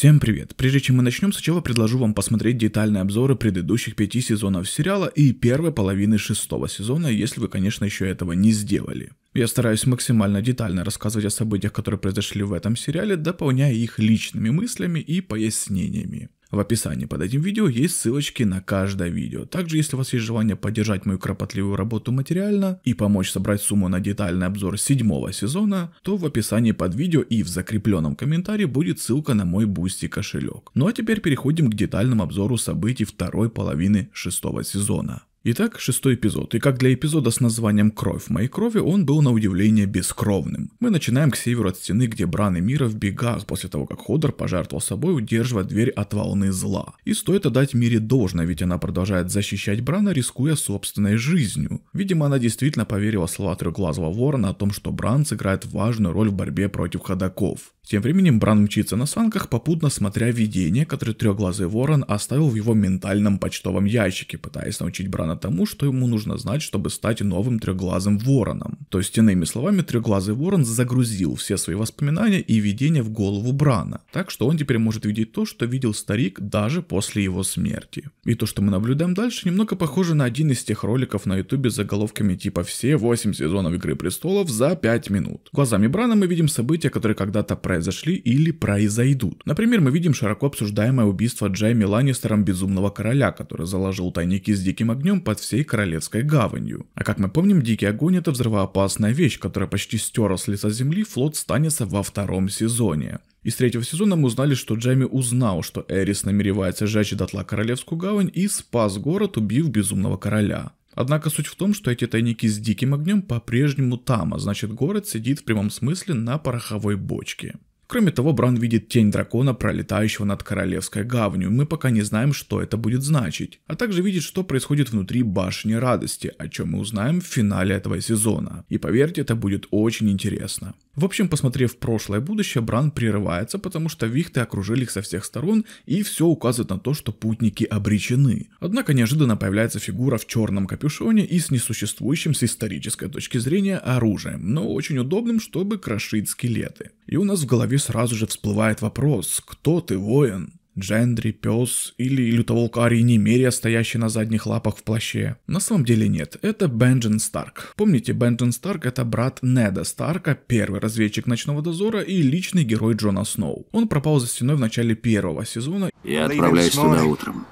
Всем привет! Прежде чем мы начнем, сначала предложу вам посмотреть детальные обзоры предыдущих пяти сезонов сериала и первой половины шестого сезона, если вы, конечно, еще этого не сделали. Я стараюсь максимально детально рассказывать о событиях, которые произошли в этом сериале, дополняя их личными мыслями и пояснениями. В описании под этим видео есть ссылочки на каждое видео. Также, если у вас есть желание поддержать мою кропотливую работу материально и помочь собрать сумму на детальный обзор седьмого сезона, то в описании под видео и в закрепленном комментарии будет ссылка на мой бусти кошелек. Ну а теперь переходим к детальному обзору событий второй половины шестого сезона. Итак, шестой эпизод, и как для эпизода с названием «Кровь моей крови», он был на удивление бескровным. Мы начинаем к северу от стены, где Бран и Мира в бегах после того, как Ходор пожертвовал собой, удерживая дверь от волны зла. И стоит отдать Мире должное, ведь она продолжает защищать Брана, рискуя собственной жизнью. Видимо, она действительно поверила слова трехглазого ворона о том, что Бран сыграет важную роль в борьбе против ходаков. Тем временем Бран мчится на санках, попутно смотря видение, которое трехглазый ворон оставил в его ментальном почтовом ящике, пытаясь научить Брана тому, что ему нужно знать, чтобы стать новым трехглазым вороном. То есть, иными словами, трехглазый ворон загрузил все свои воспоминания и видения в голову Брана, так что он теперь может видеть то, что видел старик даже после его смерти. И то, что мы наблюдаем дальше, немного похоже на один из тех роликов на ютубе с заголовками типа «Все 8 сезонов Игры Престолов за 5 минут». Глазами Брана мы видим события, которые когда-то произошли произошли или произойдут. Например, мы видим широко обсуждаемое убийство Джейми Ланнистером Безумного Короля, который заложил тайники с диким огнем под всей Королевской гаванью. А как мы помним, дикий огонь это взрывоопасная вещь, которая почти стерла с лица земли флот Станиса во втором сезоне. Из третьего сезона мы узнали, что Джейми узнал, что Эрис намеревается сжечь дотла Королевскую гавань и спас город, убив Безумного Короля. Однако суть в том, что эти тайники с диким огнем по-прежнему там, а значит город сидит в прямом смысле на пороховой бочке. Кроме того, Бран видит тень дракона, пролетающего над Королевской гаванью, мы пока не знаем, что это будет значить, а также видит, что происходит внутри Башни Радости, о чем мы узнаем в финале этого сезона. И поверьте, это будет очень интересно. В общем, посмотрев прошлое и будущее, Бран прерывается, потому что вихты окружили их со всех сторон, и все указывает на то, что путники обречены. Однако неожиданно появляется фигура в черном капюшоне и с несуществующим с исторической точки зрения оружием, но очень удобным, чтобы крошить скелеты. И у нас в голове сразу же всплывает вопрос, кто ты, воин? Джендри, пес или лютоволк Арии Немерия, стоящий на задних лапах в плаще. На самом деле нет, это Бенджин Старк. Помните, Бенджин Старк это брат Неда Старка, первый разведчик Ночного Дозора и личный герой Джона Сноу. Он пропал за стеной в начале первого сезона. Я отправляюсь туда утром.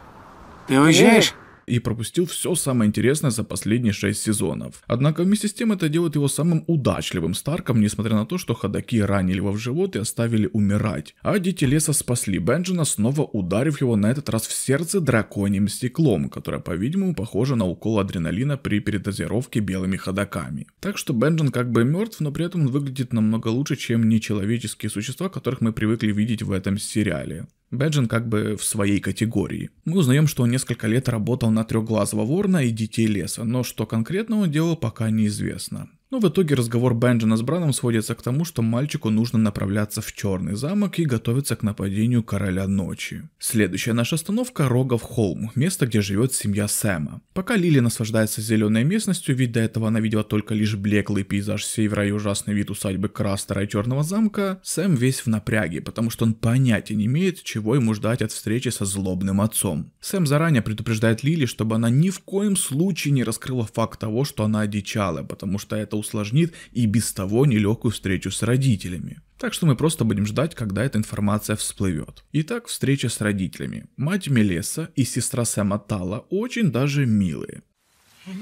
Ты уезжаешь? и пропустил все самое интересное за последние 6 сезонов. Однако вместе с тем это делает его самым удачливым Старком, несмотря на то, что ходаки ранили его в живот и оставили умирать. А дети леса спасли Бенджина, снова ударив его на этот раз в сердце драконьим стеклом, которое, по-видимому, похоже на укол адреналина при передозировке белыми ходаками. Так что Бенджин как бы мертв, но при этом он выглядит намного лучше, чем нечеловеческие существа, которых мы привыкли видеть в этом сериале. Бэджин как бы в своей категории. Мы узнаем, что он несколько лет работал на трехглазого ворона и детей леса, но что конкретно он делал пока неизвестно. Но ну, в итоге разговор Бенджина с Браном сводится к тому, что мальчику нужно направляться в Черный замок и готовиться к нападению Короля Ночи. Следующая наша остановка – Рогов Холм, место, где живет семья Сэма. Пока Лили наслаждается зеленой местностью, ведь до этого она видела только лишь блеклый пейзаж севера и ужасный вид усадьбы Крастера и Черного замка, Сэм весь в напряге, потому что он понятия не имеет, чего ему ждать от встречи со злобным отцом. Сэм заранее предупреждает Лили, чтобы она ни в коем случае не раскрыла факт того, что она одичала, потому что это усложнит и без того нелегкую встречу с родителями. Так что мы просто будем ждать, когда эта информация всплывет. Итак, встреча с родителями. Мать Мелеса и сестра Сэма Тала очень даже милые.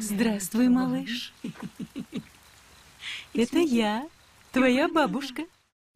Здравствуй, малыш. Это я, твоя бабушка.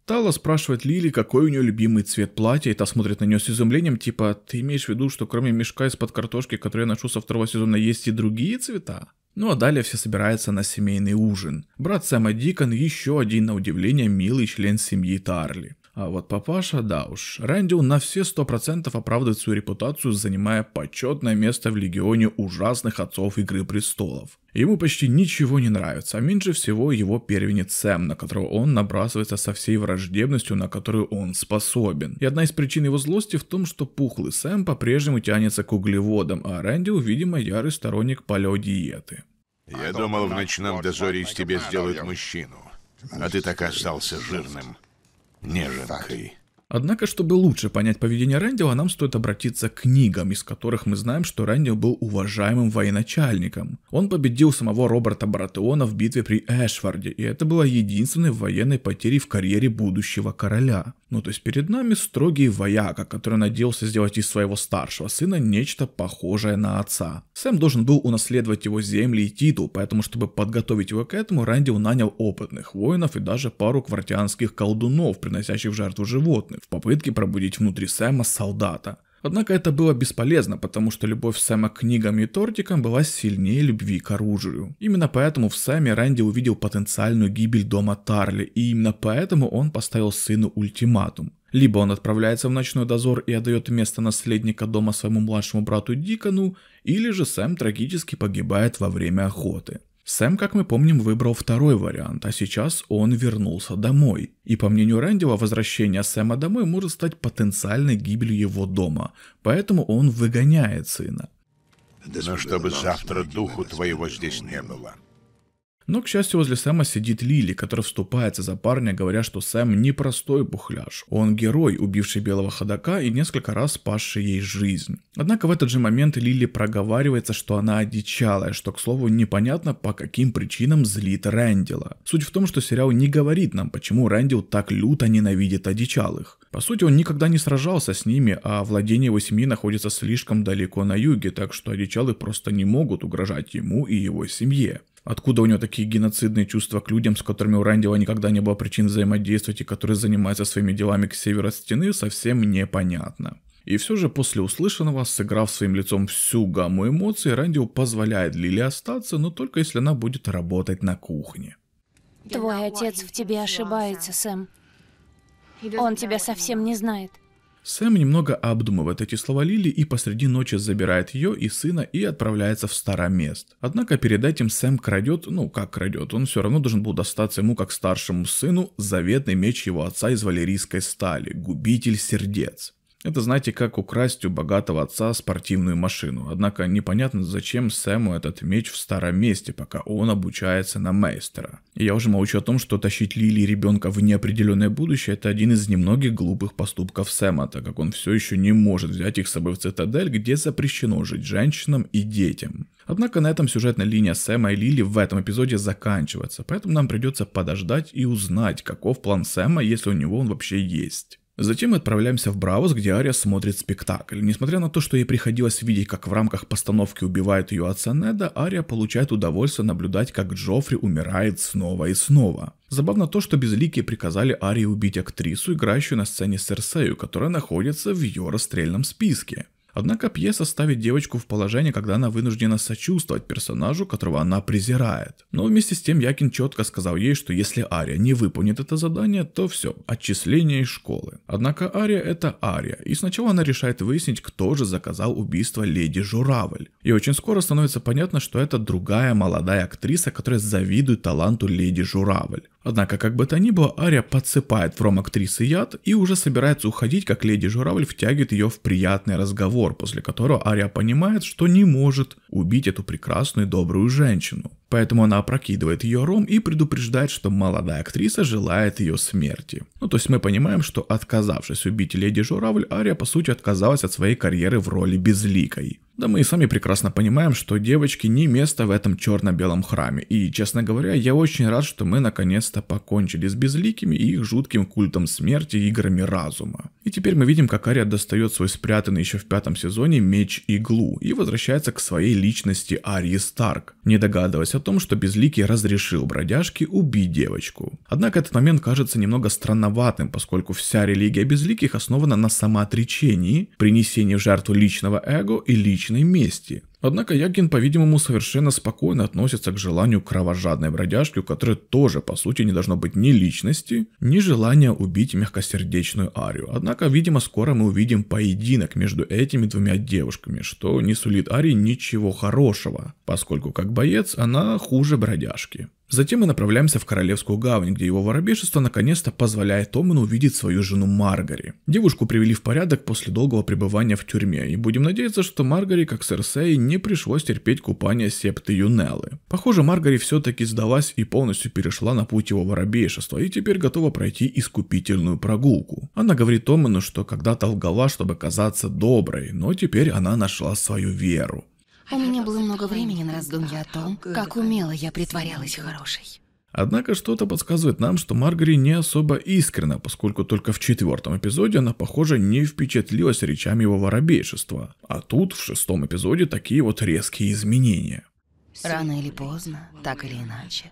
Тала спрашивает Лили, какой у нее любимый цвет платья, и та смотрит на нее с изумлением, типа, ты имеешь в виду, что кроме мешка из-под картошки, который я ношу со второго сезона, есть и другие цвета? Ну а далее все собираются на семейный ужин. Брат Сэма Дикон еще один на удивление милый член семьи Тарли. А вот папаша, да уж, Рэндил на все сто процентов оправдывает свою репутацию, занимая почетное место в легионе ужасных отцов Игры Престолов. Ему почти ничего не нравится, а меньше всего его первенец Сэм, на которого он набрасывается со всей враждебностью, на которую он способен. И одна из причин его злости в том, что пухлый Сэм по-прежнему тянется к углеводам, а Рэндил, видимо, ярый сторонник палеодиеты. Я думал, в ночном дозоре из тебя сделают мужчину, а ты так остался жирным неженкой. Однако, чтобы лучше понять поведение Рэндила, нам стоит обратиться к книгам, из которых мы знаем, что Рэндил был уважаемым военачальником. Он победил самого Роберта Баратеона в битве при Эшфорде, и это была единственной военной потерей в карьере будущего короля. Ну то есть перед нами строгий вояка, который надеялся сделать из своего старшего сына нечто похожее на отца. Сэм должен был унаследовать его земли и титул, поэтому чтобы подготовить его к этому, Рэндил нанял опытных воинов и даже пару квартианских колдунов, приносящих в жертву животных в попытке пробудить внутри Сэма солдата. Однако это было бесполезно, потому что любовь Сэма к книгам и тортикам была сильнее любви к оружию. Именно поэтому в Сэме Рэнди увидел потенциальную гибель дома Тарли, и именно поэтому он поставил сыну ультиматум. Либо он отправляется в ночной дозор и отдает место наследника дома своему младшему брату Дикону, или же Сэм трагически погибает во время охоты. Сэм, как мы помним, выбрал второй вариант, а сейчас он вернулся домой. И по мнению Рэндила, возвращение Сэма домой может стать потенциальной гибелью его дома, поэтому он выгоняет сына. Но ну, чтобы завтра духу твоего здесь не было. Но, к счастью, возле Сэма сидит Лили, которая вступается за парня, говоря, что Сэм не простой бухляж. Он герой, убивший белого ходока и несколько раз спасший ей жизнь. Однако в этот же момент Лили проговаривается, что она одичалая, что, к слову, непонятно по каким причинам злит Рэндила. Суть в том, что сериал не говорит нам, почему Рэндил так люто ненавидит одичалых. По сути, он никогда не сражался с ними, а владение его семьи находится слишком далеко на юге, так что одичалы просто не могут угрожать ему и его семье. Откуда у него такие геноцидные чувства к людям, с которыми у Рандила никогда не было причин взаимодействовать и которые занимаются своими делами к северу от стены, совсем непонятно. И все же после услышанного, сыграв своим лицом всю гамму эмоций, Рандил позволяет Лили остаться, но только если она будет работать на кухне. Твой отец в тебе ошибается, Сэм. Он тебя совсем не знает. Сэм немного обдумывает эти слова Лили и посреди ночи забирает ее и сына и отправляется в старое место. Однако перед этим Сэм крадет, ну как крадет, он все равно должен был достаться ему как старшему сыну заветный меч его отца из валерийской стали, губитель сердец. Это, знаете, как украсть у богатого отца спортивную машину. Однако непонятно, зачем Сэму этот меч в старом месте, пока он обучается на мейстера. И я уже молчу о том, что тащить Лили ребенка в неопределенное будущее – это один из немногих глупых поступков Сэма, так как он все еще не может взять их с собой в цитадель, где запрещено жить женщинам и детям. Однако на этом сюжетная линия Сэма и Лили в этом эпизоде заканчивается, поэтому нам придется подождать и узнать, каков план Сэма, если у него он вообще есть. Затем мы отправляемся в Браус, где Ария смотрит спектакль. Несмотря на то, что ей приходилось видеть, как в рамках постановки убивают ее отца Неда, Ария получает удовольствие наблюдать, как Джоффри умирает снова и снова. Забавно то, что безликие приказали Арии убить актрису, играющую на сцене Серсею, которая находится в ее расстрельном списке. Однако пьеса ставит девочку в положение, когда она вынуждена сочувствовать персонажу, которого она презирает. Но вместе с тем Якин четко сказал ей, что если Ария не выполнит это задание, то все, отчисление из школы. Однако Ария это Ария, и сначала она решает выяснить, кто же заказал убийство леди Журавль. И очень скоро становится понятно, что это другая молодая актриса, которая завидует таланту леди Журавль. Однако, как бы то ни было, Ария подсыпает в ром актрисы яд и уже собирается уходить, как леди Журавль втягивает ее в приятный разговор разговор, после которого Ария понимает, что не может убить эту прекрасную и добрую женщину. Поэтому она опрокидывает ее ром и предупреждает, что молодая актриса желает ее смерти. Ну, то есть мы понимаем, что отказавшись убить леди Журавль, Ария по сути отказалась от своей карьеры в роли безликой. Да мы и сами прекрасно понимаем, что девочки не место в этом черно-белом храме. И, честно говоря, я очень рад, что мы наконец-то покончили с безликими и их жутким культом смерти и играми разума. И теперь мы видим, как Ария достает свой спрятанный еще в пятом сезоне меч-иглу и возвращается к своей личности Арии Старк, не догадываясь о о том, что Безликий разрешил бродяжке убить девочку. Однако этот момент кажется немного странноватым, поскольку вся религия Безликих основана на самоотречении, принесении в жертву личного эго и личной мести. Однако Ягин, по-видимому, совершенно спокойно относится к желанию кровожадной бродяжки, у которой тоже, по сути, не должно быть ни личности, ни желания убить мягкосердечную Арию. Однако, видимо, скоро мы увидим поединок между этими двумя девушками, что не сулит Арии ничего хорошего, поскольку как боец она хуже бродяжки. Затем мы направляемся в Королевскую гавань, где его воробежество наконец-то позволяет Оману увидеть свою жену Маргари. Девушку привели в порядок после долгого пребывания в тюрьме, и будем надеяться, что Маргари, как Серсей, не пришлось терпеть купание септы Юнеллы. Похоже, Маргари все-таки сдалась и полностью перешла на путь его воробейшества, и теперь готова пройти искупительную прогулку. Она говорит Оману, что когда-то лгала, чтобы казаться доброй, но теперь она нашла свою веру. У меня было много времени на раздумья о том, как умело я притворялась хорошей. Однако что-то подсказывает нам, что Маргари не особо искренна, поскольку только в четвертом эпизоде она, похоже, не впечатлилась речами его воробейшества. А тут, в шестом эпизоде, такие вот резкие изменения. Рано или поздно, так или иначе,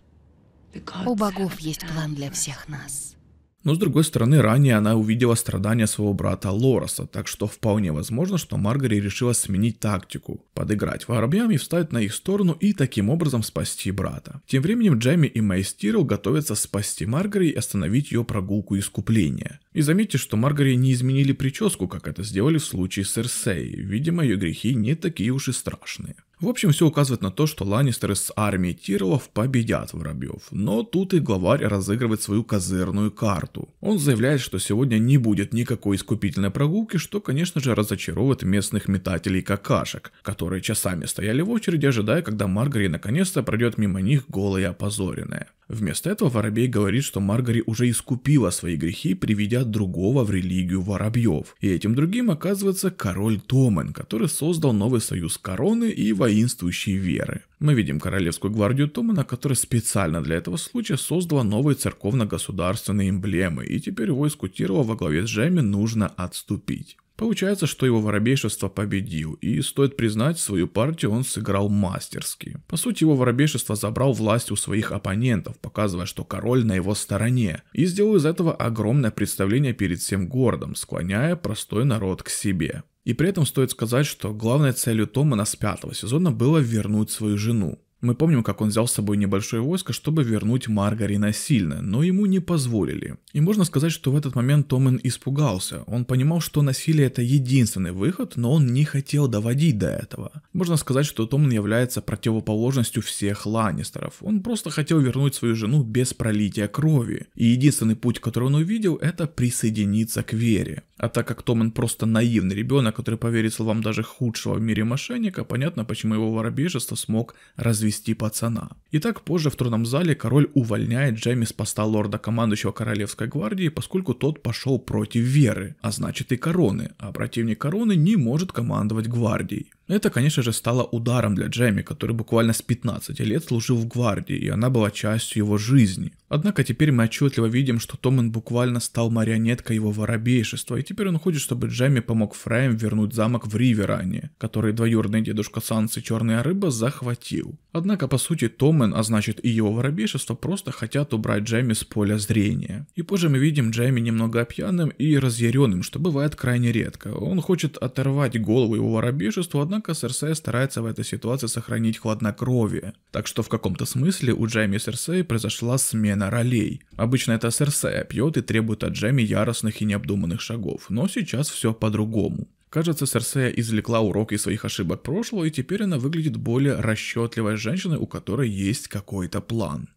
у богов есть план для всех нас. Но с другой стороны, ранее она увидела страдания своего брата Лороса, так что вполне возможно, что Маргари решила сменить тактику, подыграть воробьям и встать на их сторону и таким образом спасти брата. Тем временем Джейми и Мэйс готовятся спасти Маргари и остановить ее прогулку искупления. И заметьте, что Маргари не изменили прическу, как это сделали в случае с Серсеей, видимо ее грехи не такие уж и страшные. В общем, все указывает на то, что Ланнистеры с армией Тирлов победят воробьев. Но тут и главарь разыгрывает свою козырную карту. Он заявляет, что сегодня не будет никакой искупительной прогулки, что, конечно же, разочаровывает местных метателей какашек, которые часами стояли в очереди, ожидая, когда Маргари наконец-то пройдет мимо них голая и опозоренная. Вместо этого Воробей говорит, что Маргари уже искупила свои грехи, приведя другого в религию воробьев. И этим другим оказывается король Томен, который создал новый союз короны и войну воинствующей веры. Мы видим королевскую гвардию Томана, которая специально для этого случая создала новые церковно-государственные эмблемы, и теперь войску Тирова во главе с Джейми нужно отступить. Получается, что его воробейшество победил, и, стоит признать, свою партию он сыграл мастерски. По сути, его воробейшество забрал власть у своих оппонентов, показывая, что король на его стороне, и сделал из этого огромное представление перед всем городом, склоняя простой народ к себе. И при этом стоит сказать, что главной целью Тома нас пятого сезона было вернуть свою жену. Мы помним, как он взял с собой небольшое войско, чтобы вернуть Маргари насильно, но ему не позволили. И можно сказать, что в этот момент Томен испугался. Он понимал, что насилие это единственный выход, но он не хотел доводить до этого. Можно сказать, что Томен является противоположностью всех Ланнистеров. Он просто хотел вернуть свою жену без пролития крови. И единственный путь, который он увидел, это присоединиться к вере. А так как Томен просто наивный ребенок, который поверит словам даже худшего в мире мошенника, понятно, почему его воробьежество смог развить извести пацана. Итак, позже в тронном зале король увольняет Джейми с поста лорда командующего Королевской гвардии, поскольку тот пошел против веры, а значит и короны, а противник короны не может командовать гвардией. Это, конечно же, стало ударом для Джейми, который буквально с 15 лет служил в гвардии, и она была частью его жизни. Однако теперь мы отчетливо видим, что Томмен буквально стал марионеткой его воробейшества, и теперь он хочет, чтобы Джейми помог Фрейм вернуть замок в Риверане, который двоюродный дедушка Санс Черная Рыба захватил. Однако, по сути, Томмен, а значит и его воробейшество, просто хотят убрать Джейми с поля зрения. И позже мы видим Джейми немного пьяным и разъяренным, что бывает крайне редко. Он хочет оторвать голову его воробейшеству, однако Серсея старается в этой ситуации сохранить хладнокровие. Так что в каком-то смысле у Джейми и Серсеи произошла смена ролей. Обычно это Серсея пьет и требует от Джейми яростных и необдуманных шагов, но сейчас все по-другому. Кажется, Серсея извлекла урок из своих ошибок прошлого, и теперь она выглядит более расчетливой женщиной, у которой есть какой-то план.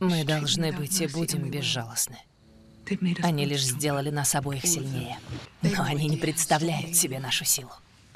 Мы должны быть и будем безжалостны. Они лишь сделали нас обоих сильнее. Но они не представляют себе нашу силу.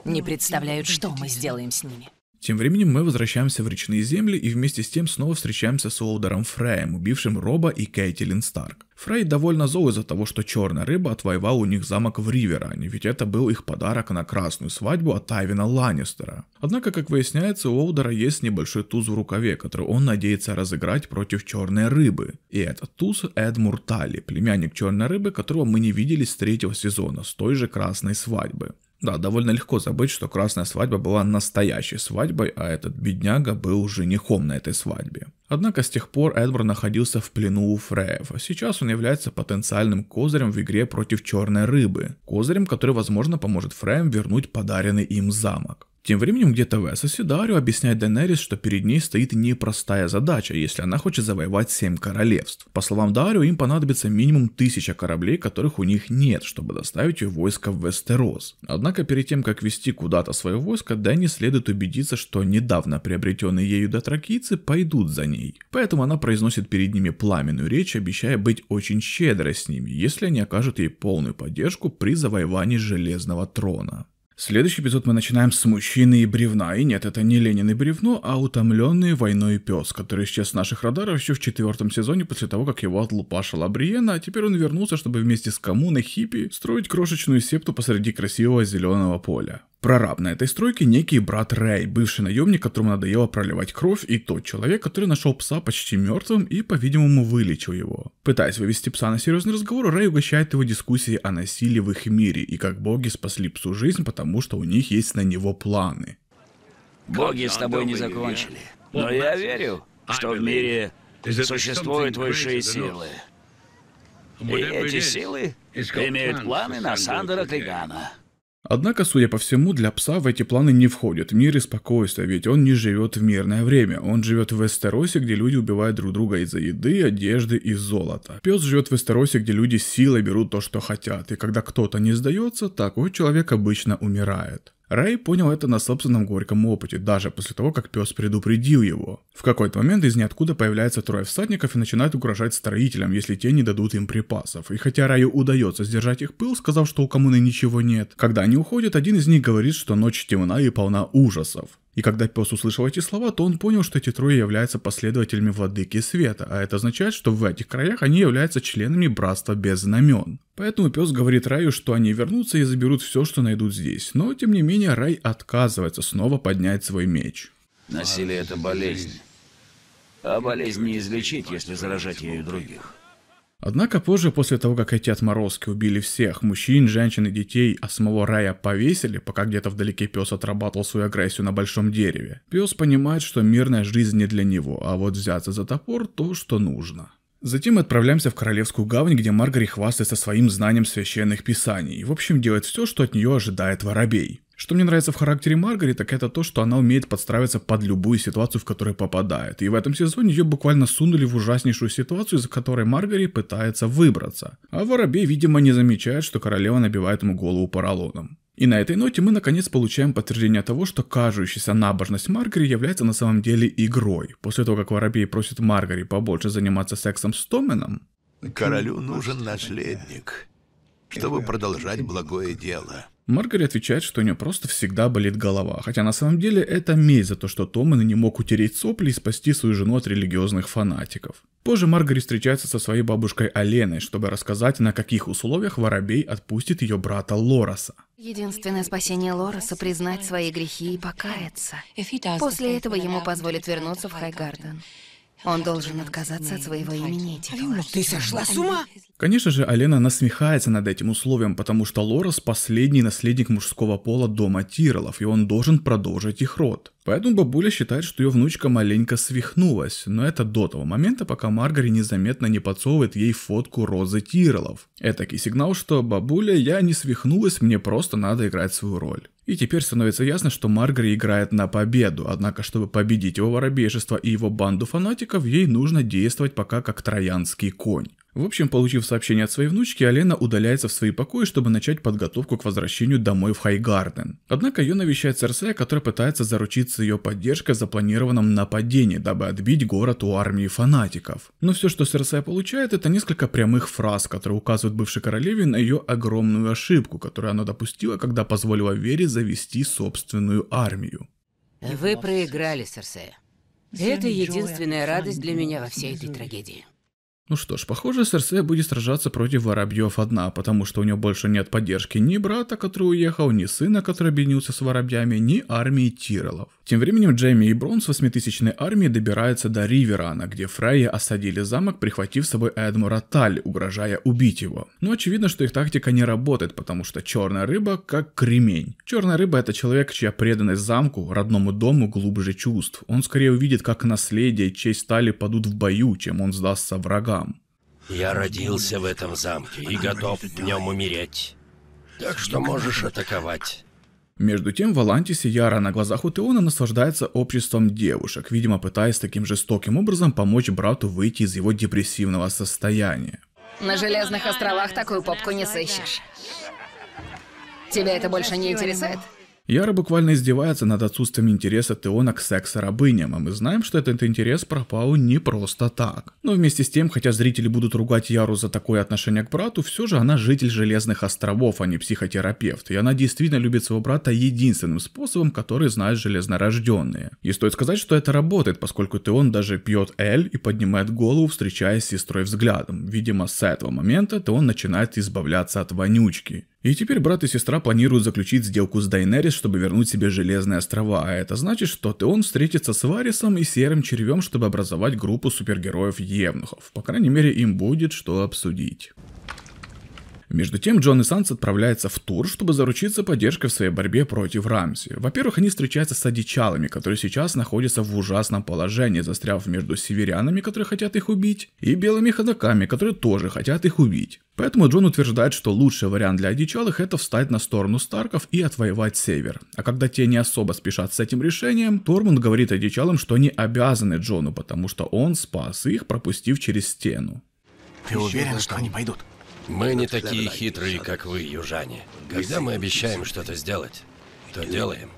Не представляют, что мы сделаем с ними. Тем временем мы возвращаемся в речные земли и вместе с тем снова встречаемся с Олдером Фреем, убившим Роба и Кейтилин Старк. Фрей довольно зол из-за того, что черная рыба отвоевала у них замок в Риверане, ведь это был их подарок на красную свадьбу от Тайвина Ланнистера. Однако, как выясняется, у Олдера есть небольшой туз в рукаве, который он надеется разыграть против черной рыбы. И этот туз Эдмур Тали, племянник черной рыбы, которого мы не видели с третьего сезона, с той же красной свадьбы. Да, довольно легко забыть, что красная свадьба была настоящей свадьбой, а этот бедняга был женихом на этой свадьбе. Однако с тех пор Эдвард находился в плену у Фреев. А сейчас он является потенциальным козырем в игре против черной рыбы. Козырем, который, возможно, поможет Фреям вернуть подаренный им замок. Тем временем где-то в Эссосе Дарио объясняет Дейнерис, что перед ней стоит непростая задача, если она хочет завоевать семь королевств. По словам Дарио, им понадобится минимум тысяча кораблей, которых у них нет, чтобы доставить ее войско в Вестерос. Однако перед тем, как вести куда-то свое войско, Дэнни следует убедиться, что недавно приобретенные ею дотракийцы пойдут за ней. Поэтому она произносит перед ними пламенную речь, обещая быть очень щедрой с ними, если они окажут ей полную поддержку при завоевании Железного Трона. Следующий эпизод мы начинаем с мужчины и бревна. И нет, это не Ленин и бревно, а утомленный войной пес, который исчез с наших радаров еще в четвертом сезоне после того, как его отлупашила Бриена, а теперь он вернулся, чтобы вместе с коммуной хиппи строить крошечную септу посреди красивого зеленого поля. Прораб на этой стройке некий брат Рэй, бывший наемник, которому надоело проливать кровь, и тот человек, который нашел пса почти мертвым и, по-видимому, вылечил его. Пытаясь вывести пса на серьезный разговор, Рэй угощает его дискуссией о насилии в их мире и как боги спасли псу жизнь, потому потому что у них есть на него планы. Боги с тобой не закончили. Но я верю, что в мире существуют высшие силы. И эти силы имеют планы на Сандера Кригана. Однако, судя по всему, для пса в эти планы не входит мир и спокойствие, ведь он не живет в мирное время. Он живет в Эстеросе, где люди убивают друг друга из-за еды, одежды и золота. Пес живет в Эстеросе, где люди силой берут то, что хотят, и когда кто-то не сдается, такой человек обычно умирает. Рэй понял это на собственном горьком опыте, даже после того, как пес предупредил его. В какой-то момент из ниоткуда появляется трое всадников и начинают угрожать строителям, если те не дадут им припасов. И хотя Раю удается сдержать их пыл, сказав, что у коммуны ничего нет, когда они уходят, один из них говорит, что ночь темна и полна ужасов. И когда пес услышал эти слова, то он понял, что эти трое являются последователями владыки света, а это означает, что в этих краях они являются членами братства без знамен. Поэтому пес говорит Раю, что они вернутся и заберут все, что найдут здесь. Но, тем не менее, Рай отказывается снова поднять свой меч. Насилие – это болезнь. А болезнь не излечить, если заражать ею других. Однако позже, после того, как эти отморозки убили всех, мужчин, женщин и детей, а самого Рая повесили, пока где-то вдалеке пес отрабатывал свою агрессию на большом дереве, пес понимает, что мирная жизнь не для него, а вот взяться за топор – то, что нужно. Затем мы отправляемся в Королевскую гавань, где Маргари хвастается своим знанием священных писаний и, в общем, делает все, что от нее ожидает воробей. Что мне нравится в характере Маргарет, так это то, что она умеет подстраиваться под любую ситуацию, в которую попадает. И в этом сезоне ее буквально сунули в ужаснейшую ситуацию, из которой Маргарет пытается выбраться. А Воробей, видимо, не замечает, что королева набивает ему голову поролоном. И на этой ноте мы наконец получаем подтверждение того, что кажущаяся набожность Маргари является на самом деле игрой. После того, как Воробей просит Маргари побольше заниматься сексом с Томеном... Королю нужен наследник чтобы продолжать благое дело. Маргарет отвечает, что у нее просто всегда болит голова, хотя на самом деле это месть за то, что Томман не мог утереть сопли и спасти свою жену от религиозных фанатиков. Позже Маргарет встречается со своей бабушкой Оленой, чтобы рассказать, на каких условиях Воробей отпустит ее брата Лороса. Единственное спасение Лороса – признать свои грехи и покаяться. После этого ему позволят вернуться в Хайгарден. Он должен отказаться от своего имени титула. Ты сошла с ума? Конечно же, Алена насмехается над этим условием, потому что Лорес последний наследник мужского пола дома Тиролов, и он должен продолжить их род. Поэтому бабуля считает, что ее внучка маленько свихнулась, но это до того момента, пока Маргари незаметно не подсовывает ей фотку Розы Тиролов. Этакий сигнал, что «бабуля, я не свихнулась, мне просто надо играть свою роль». И теперь становится ясно, что Маргари играет на победу, однако чтобы победить его воробейшество и его банду фанатиков, ей нужно действовать пока как троянский конь. В общем, получив сообщение от своей внучки, Алена удаляется в свои покои, чтобы начать подготовку к возвращению домой в Хайгарден. Однако ее навещает Серсея, которая пытается заручиться ее поддержкой в запланированном нападении, дабы отбить город у армии фанатиков. Но все, что Серсея получает, это несколько прямых фраз, которые указывают бывшей королеве на ее огромную ошибку, которую она допустила, когда позволила Вере завести собственную армию. Вы проиграли, Серсея. Это единственная радость для меня во всей этой трагедии. Ну что ж, похоже, Серсея будет сражаться против воробьев одна, потому что у нее больше нет поддержки ни брата, который уехал, ни сына, который объединился с воробьями, ни армии Тиролов. Тем временем Джейми и Брон с 8000-ной армией добираются до Риверана, где Фрейя осадили замок, прихватив с собой Эдмура Таль, угрожая убить его. Но очевидно, что их тактика не работает, потому что черная рыба как кремень. Черная рыба это человек, чья преданность замку, родному дому глубже чувств. Он скорее увидит, как наследие и честь Тали падут в бою, чем он сдастся врагам. Я родился в этом замке и готов в нем умереть. Так что можешь атаковать. Между тем, в Алантисе Яра на глазах у Теона наслаждается обществом девушек, видимо, пытаясь таким жестоким образом помочь брату выйти из его депрессивного состояния. На Железных островах такую попку не сыщешь. Тебя это больше не интересует? Яра буквально издевается над отсутствием интереса Теона к секс-рабыням, и мы знаем, что этот интерес пропал не просто так. Но вместе с тем, хотя зрители будут ругать Яру за такое отношение к брату, все же она житель Железных Островов, а не психотерапевт, и она действительно любит своего брата единственным способом, который знают железнорожденные. И стоит сказать, что это работает, поскольку Теон даже пьет Эль и поднимает голову, встречаясь с сестрой взглядом. Видимо, с этого момента Теон начинает избавляться от вонючки. И теперь брат и сестра планируют заключить сделку с Дайнерис, чтобы вернуть себе Железные острова, а это значит, что Теон встретится с Варисом и Серым Червем, чтобы образовать группу супергероев-евнухов. По крайней мере, им будет что обсудить. Между тем, Джон и Санс отправляются в тур, чтобы заручиться поддержкой в своей борьбе против Рамси. Во-первых, они встречаются с одичалами, которые сейчас находятся в ужасном положении, застряв между северянами, которые хотят их убить, и белыми ходоками, которые тоже хотят их убить. Поэтому Джон утверждает, что лучший вариант для одичалых это встать на сторону Старков и отвоевать север. А когда те не особо спешат с этим решением, Тормунд говорит одичалам, что они обязаны Джону, потому что он спас их, пропустив через стену. Ты уверен, что они пойдут? Мы не такие хитрые, как вы, южане. Когда мы обещаем что-то сделать, то делаем.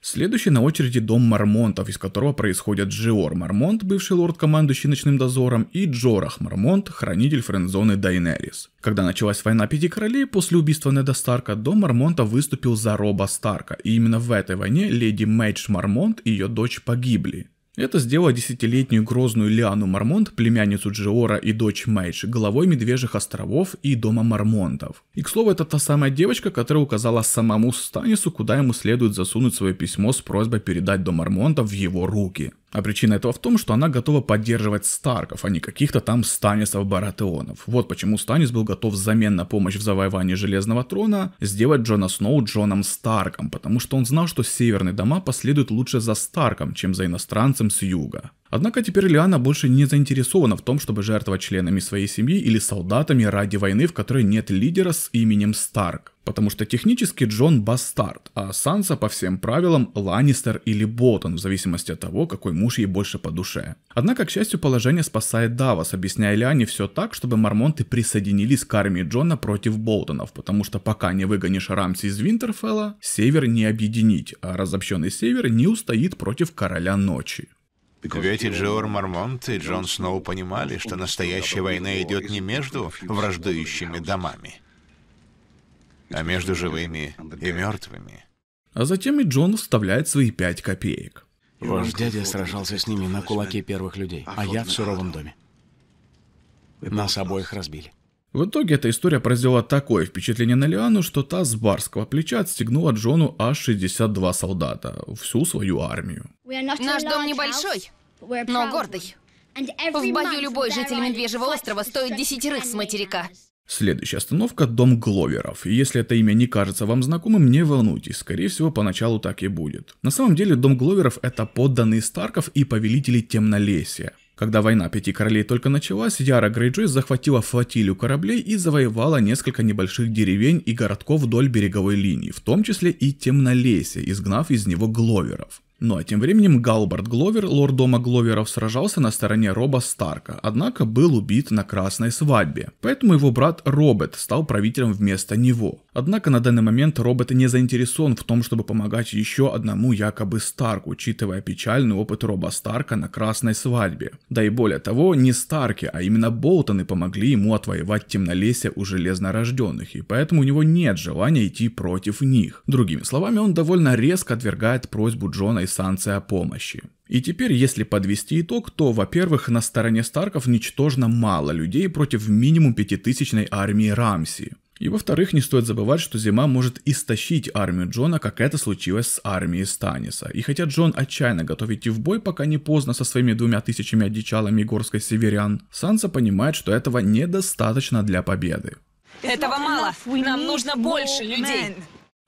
Следующий на очереди дом Мормонтов, из которого происходят Джиор Мормонт, бывший лорд-командующий ночным дозором, и Джорах Мормонт, хранитель френдзоны Дайнерис. Когда началась война Пяти Королей, после убийства Неда Старка, дом Мармонта выступил за Роба Старка, и именно в этой войне леди Мэдж Мормонт и ее дочь погибли. Это сделало десятилетнюю грозную Лиану Мармонт, племянницу Джиора и дочь Мэйдж, главой Медвежьих островов и Дома Мармонтов. И, к слову, это та самая девочка, которая указала самому Станису, куда ему следует засунуть свое письмо с просьбой передать Дом Мармонтов в его руки. А причина этого в том, что она готова поддерживать Старков, а не каких-то там Станисов Баратеонов. Вот почему Станис был готов взамен на помощь в завоевании Железного Трона сделать Джона Сноу Джоном Старком, потому что он знал, что северные дома последуют лучше за Старком, чем за иностранцем с юга. Однако теперь Лиана больше не заинтересована в том, чтобы жертвовать членами своей семьи или солдатами ради войны, в которой нет лидера с именем Старк. Потому что технически Джон бастард, а Санса по всем правилам Ланнистер или Болтон, в зависимости от того, какой муж ей больше по душе. Однако, к счастью, положение спасает Давос, объясняя Лиане все так, чтобы мормонты присоединились к армии Джона против Болтонов, потому что пока не выгонишь Рамси из Винтерфелла, Север не объединить, а разобщенный Север не устоит против Короля Ночи. Ведь и Джоур Мармонт и Джон Сноу понимали, что настоящая война идет не между враждующими домами, а между живыми и мертвыми. А затем и Джон вставляет свои пять копеек. Ваш дядя сражался с ними на кулаке первых людей, а я в суровом доме. Нас обоих разбили. В итоге эта история произвела такое впечатление на Лиану, что та с барского плеча отстегнула Джону аж 62 солдата, всю свою армию. Наш дом небольшой, но гордый. В бою любой житель Медвежьего острова стоит десятерых с материка. Следующая остановка – Дом Гловеров. И если это имя не кажется вам знакомым, не волнуйтесь, скорее всего, поначалу так и будет. На самом деле, Дом Гловеров – это подданные Старков и повелители Темнолесия. Когда война Пяти Королей только началась, Яра Грейджой захватила флотилию кораблей и завоевала несколько небольших деревень и городков вдоль береговой линии, в том числе и Темнолесье, изгнав из него Гловеров. Ну а тем временем Галбард Гловер, лорд дома Гловеров, сражался на стороне Роба Старка, однако был убит на красной свадьбе, поэтому его брат Робет стал правителем вместо него. Однако на данный момент Робет не заинтересован в том, чтобы помогать еще одному якобы Старку, учитывая печальный опыт Роба Старка на красной свадьбе. Да и более того, не Старки, а именно Болтоны помогли ему отвоевать темнолесье у железнорожденных, и поэтому у него нет желания идти против них. Другими словами, он довольно резко отвергает просьбу Джона и санкции о помощи. И теперь, если подвести итог, то, во-первых, на стороне Старков ничтожно мало людей против минимум пятитысячной армии Рамси. И во-вторых, не стоит забывать, что зима может истощить армию Джона, как это случилось с армией Станиса. И хотя Джон отчаянно готов идти в бой, пока не поздно со своими двумя тысячами одичалами горской северян, Санса понимает, что этого недостаточно для победы. Этого мало. Нам нужно больше людей.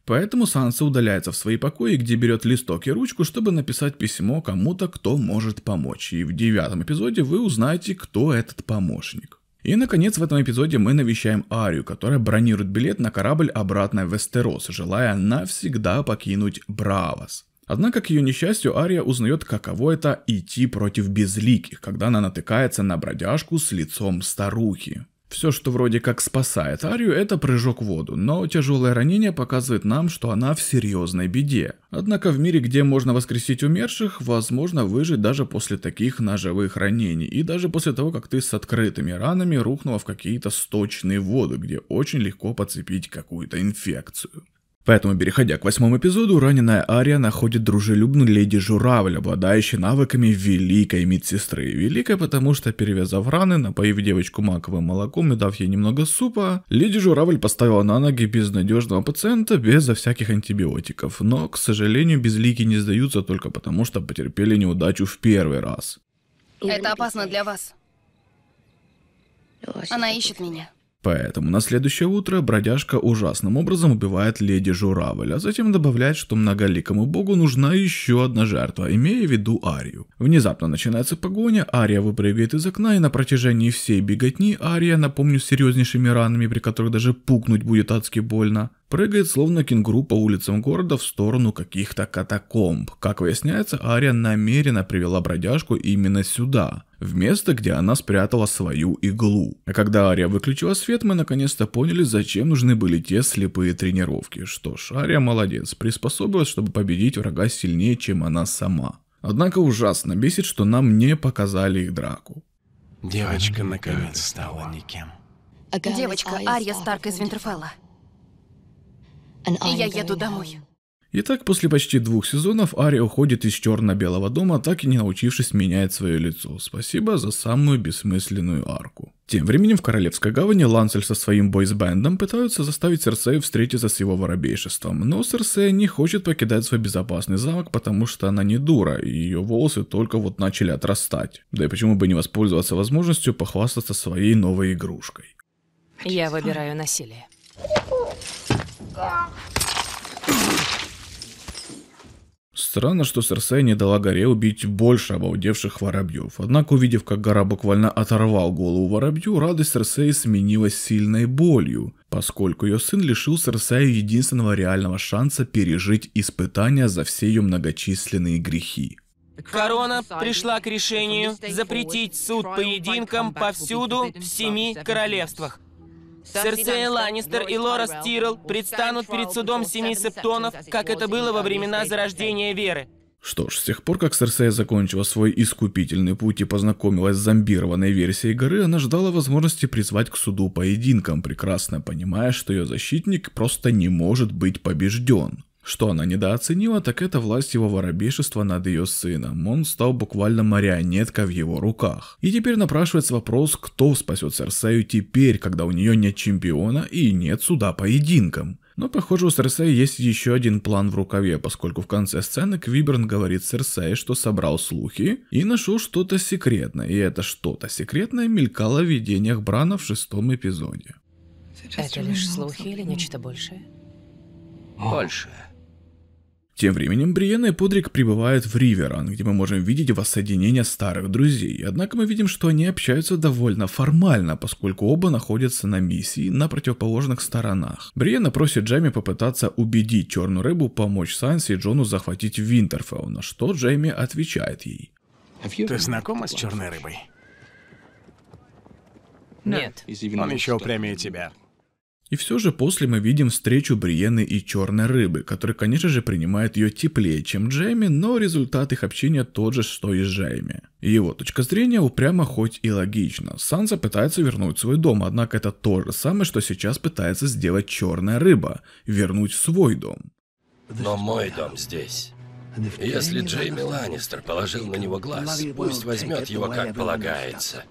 Поэтому Санса удаляется в свои покои, где берет листок и ручку, чтобы написать письмо кому-то, кто может помочь. И в девятом эпизоде вы узнаете, кто этот помощник. И, наконец, в этом эпизоде мы навещаем Арию, которая бронирует билет на корабль обратно в Вестерос, желая навсегда покинуть Бравос. Однако, к ее несчастью, Ария узнает, каково это идти против безликих, когда она натыкается на бродяжку с лицом старухи. Все, что вроде как спасает Арию, это прыжок в воду, но тяжелое ранение показывает нам, что она в серьезной беде. Однако в мире, где можно воскресить умерших, возможно выжить даже после таких ножевых ранений, и даже после того, как ты с открытыми ранами рухнула в какие-то сточные воды, где очень легко подцепить какую-то инфекцию. Поэтому, переходя к восьмому эпизоду, раненая Ария находит дружелюбную леди Журавль, обладающей навыками великой медсестры. Великой, потому что, перевязав раны, напоив девочку маковым молоком и дав ей немного супа, леди Журавль поставила на ноги безнадежного пациента безо всяких антибиотиков. Но, к сожалению, безлики не сдаются только потому, что потерпели неудачу в первый раз. Это опасно для вас. Она ищет меня. Поэтому на следующее утро бродяжка ужасным образом убивает леди Журавль, а затем добавляет, что многоликому богу нужна еще одна жертва, имея в виду Арию. Внезапно начинается погоня, Ария выпрыгивает из окна, и на протяжении всей беготни Ария, напомню, с серьезнейшими ранами, при которых даже пукнуть будет адски больно, Прыгает словно кенгуру по улицам города в сторону каких-то катакомб. Как выясняется, Ария намеренно привела бродяжку именно сюда, в место, где она спрятала свою иглу. А когда Ария выключила свет, мы наконец-то поняли, зачем нужны были те слепые тренировки. Что ж, Ария молодец, приспособилась, чтобы победить врага сильнее, чем она сама. Однако ужасно бесит, что нам не показали их драку. Девочка наконец стала никем. Девочка Ария Старк из Винтерфелла. И я еду домой. Итак, после почти двух сезонов Ари уходит из черно-белого дома, так и не научившись менять свое лицо. Спасибо за самую бессмысленную арку. Тем временем в Королевской гавани Лансель со своим бойсбендом пытаются заставить Серсею встретиться с его воробейшеством, но Серсея не хочет покидать свой безопасный замок, потому что она не дура, и ее волосы только вот начали отрастать. Да и почему бы не воспользоваться возможностью похвастаться своей новой игрушкой. Я выбираю насилие. Странно, что Серсея не дала горе убить больше обалдевших воробьев. Однако, увидев, как гора буквально оторвал голову воробью, радость Серсеи сменилась сильной болью, поскольку ее сын лишил Серсею единственного реального шанса пережить испытания за все ее многочисленные грехи. Корона пришла к решению запретить суд поединкам повсюду в семи королевствах. Серсея Ланнистер и Лора Стирл предстанут перед судом Семи Септонов, как это было во времена Зарождения Веры. Что ж, с тех пор, как Серсея закончила свой искупительный путь и познакомилась с зомбированной версией горы, она ждала возможности призвать к суду поединкам, прекрасно понимая, что ее защитник просто не может быть побежден. Что она недооценила, так это власть его воробейшества над ее сыном. Он стал буквально марионеткой в его руках. И теперь напрашивается вопрос, кто спасет Серсею теперь, когда у нее нет чемпиона и нет суда поединкам. Но похоже, у Серсея есть еще один план в рукаве, поскольку в конце сцены Квиберн говорит Серсею, что собрал слухи и нашел что-то секретное, и это что-то секретное мелькало в видениях Брана в шестом эпизоде. Это лишь слухи или нечто большее? Большее. Тем временем Бриена и Пудрик прибывают в Риверан, где мы можем видеть воссоединение старых друзей, однако мы видим, что они общаются довольно формально, поскольку оба находятся на миссии на противоположных сторонах. Бриенна просит Джейми попытаться убедить Черную Рыбу помочь Сансе и Джону захватить Винтерфелл, на что Джейми отвечает ей. Ты знакома с Черной Рыбой? Нет. Он еще упрямее тебя. И все же после мы видим встречу Бриены и Черной Рыбы, который, конечно же, принимает ее теплее, чем Джейми, но результат их общения тот же, что и с Джейми. Его точка зрения упрямо хоть и логична. Санса пытается вернуть свой дом, однако это то же самое, что сейчас пытается сделать Черная Рыба – вернуть свой дом. Но мой дом здесь. Если Джейми Ланнистер положил на него глаз, пусть возьмет его как полагается.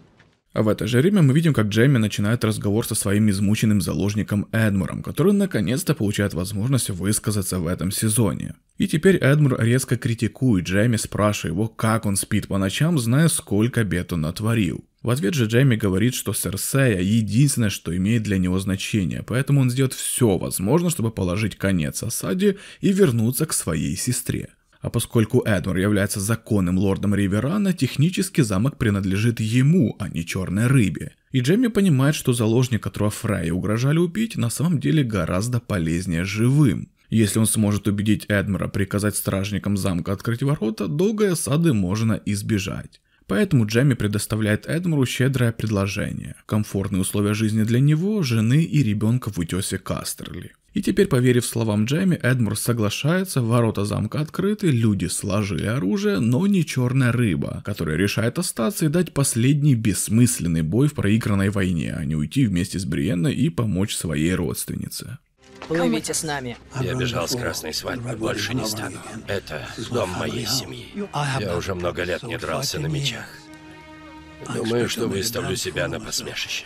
А в это же время мы видим, как Джейми начинает разговор со своим измученным заложником Эдмуром, который наконец-то получает возможность высказаться в этом сезоне. И теперь Эдмур резко критикует Джейми, спрашивая его, как он спит по ночам, зная, сколько бед он натворил. В ответ же Джейми говорит, что Серсея единственное, что имеет для него значение, поэтому он сделает все возможное, чтобы положить конец осаде и вернуться к своей сестре. А поскольку Эдмур является законным лордом Риверана, технически замок принадлежит ему, а не черной рыбе. И Джемми понимает, что заложник, которого Фрей угрожали убить, на самом деле гораздо полезнее живым. Если он сможет убедить Эдмура приказать стражникам замка открыть ворота, долгой осады можно избежать. Поэтому Джемми предоставляет Эдмуру щедрое предложение – комфортные условия жизни для него, жены и ребенка в утесе Кастерли. И теперь, поверив словам Джейми, Эдмур соглашается, ворота замка открыты, люди сложили оружие, но не черная рыба, которая решает остаться и дать последний бессмысленный бой в проигранной войне, а не уйти вместе с Бриенной и помочь своей родственнице. Плывите с нами. Я бежал с красной свадьбы, больше не стану. Это дом моей семьи. Я уже много лет не дрался на мечах. Думаю, что выставлю себя на посмешище.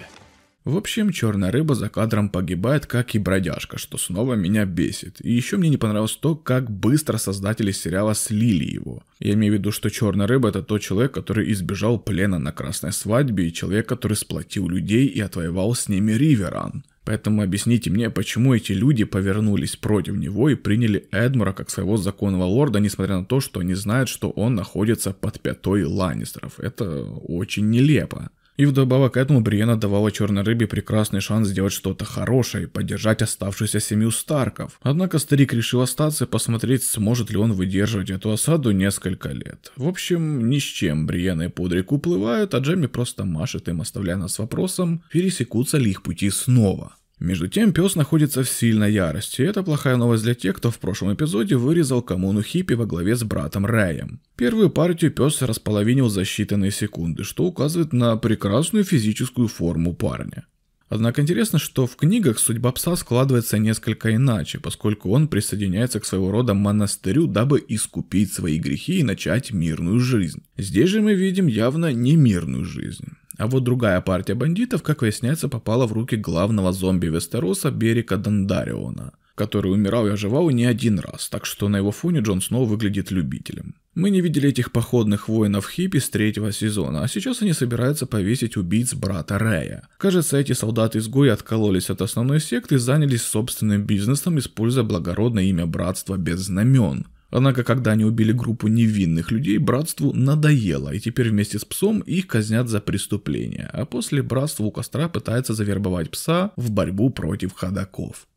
В общем, черная рыба за кадром погибает, как и бродяжка, что снова меня бесит. И еще мне не понравилось то, как быстро создатели сериала слили его. Я имею в виду, что черная рыба это тот человек, который избежал плена на красной свадьбе, и человек, который сплотил людей и отвоевал с ними Риверан. Поэтому объясните мне, почему эти люди повернулись против него и приняли Эдмура как своего законного лорда, несмотря на то, что они знают, что он находится под пятой Ланнистеров. Это очень нелепо. И вдобавок к этому Бриена давала черной рыбе прекрасный шанс сделать что-то хорошее и поддержать оставшуюся семью Старков. Однако старик решил остаться и посмотреть, сможет ли он выдерживать эту осаду несколько лет. В общем, ни с чем Бриена и Пудрик уплывают, а Джемми просто машет им, оставляя нас с вопросом, пересекутся ли их пути снова. Между тем, пес находится в сильной ярости, и это плохая новость для тех, кто в прошлом эпизоде вырезал коммуну хиппи во главе с братом Раем. Первую партию пес располовинил за считанные секунды, что указывает на прекрасную физическую форму парня. Однако интересно, что в книгах судьба пса складывается несколько иначе, поскольку он присоединяется к своего рода монастырю, дабы искупить свои грехи и начать мирную жизнь. Здесь же мы видим явно немирную жизнь. А вот другая партия бандитов, как выясняется, попала в руки главного зомби Вестероса Берика Дандариона, который умирал и оживал не один раз, так что на его фоне Джон Сноу выглядит любителем. Мы не видели этих походных воинов-хиппи с третьего сезона, а сейчас они собираются повесить убийц брата Рэя. Кажется, эти солдаты-изгои откололись от основной секты и занялись собственным бизнесом, используя благородное имя братства без знамен – Однако, когда они убили группу невинных людей, братству надоело, и теперь вместе с псом их казнят за преступление, а после братство у костра пытается завербовать пса в борьбу против ходаков.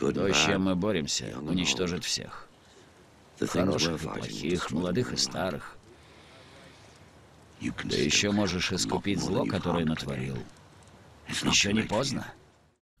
То, с чем мы боремся, уничтожит всех. Хороших и плохих, молодых и старых. Ты еще можешь искупить зло, которое натворил. Еще не поздно.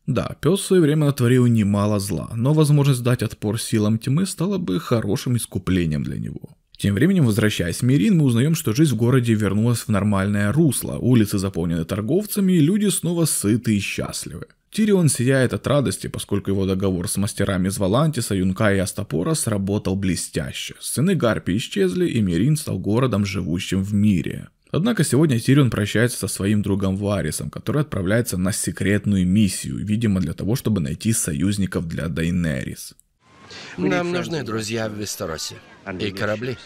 Да, пес в свое время натворил немало зла, но возможность дать отпор силам тьмы стала бы хорошим искуплением для него. Тем временем, возвращаясь в Мирин, мы узнаем, что жизнь в городе вернулась в нормальное русло, улицы заполнены торговцами, и люди снова сыты и счастливы. Тирион сияет от радости, поскольку его договор с мастерами из Валантиса, Юнка и Астапора сработал блестяще. Сыны Гарпи исчезли, и Мирин стал городом, живущим в мире. Однако сегодня Тирион прощается со своим другом Варисом, который отправляется на секретную миссию, видимо для того, чтобы найти союзников для Дайнерис. Нам нужны друзья в Вестеросе и корабли.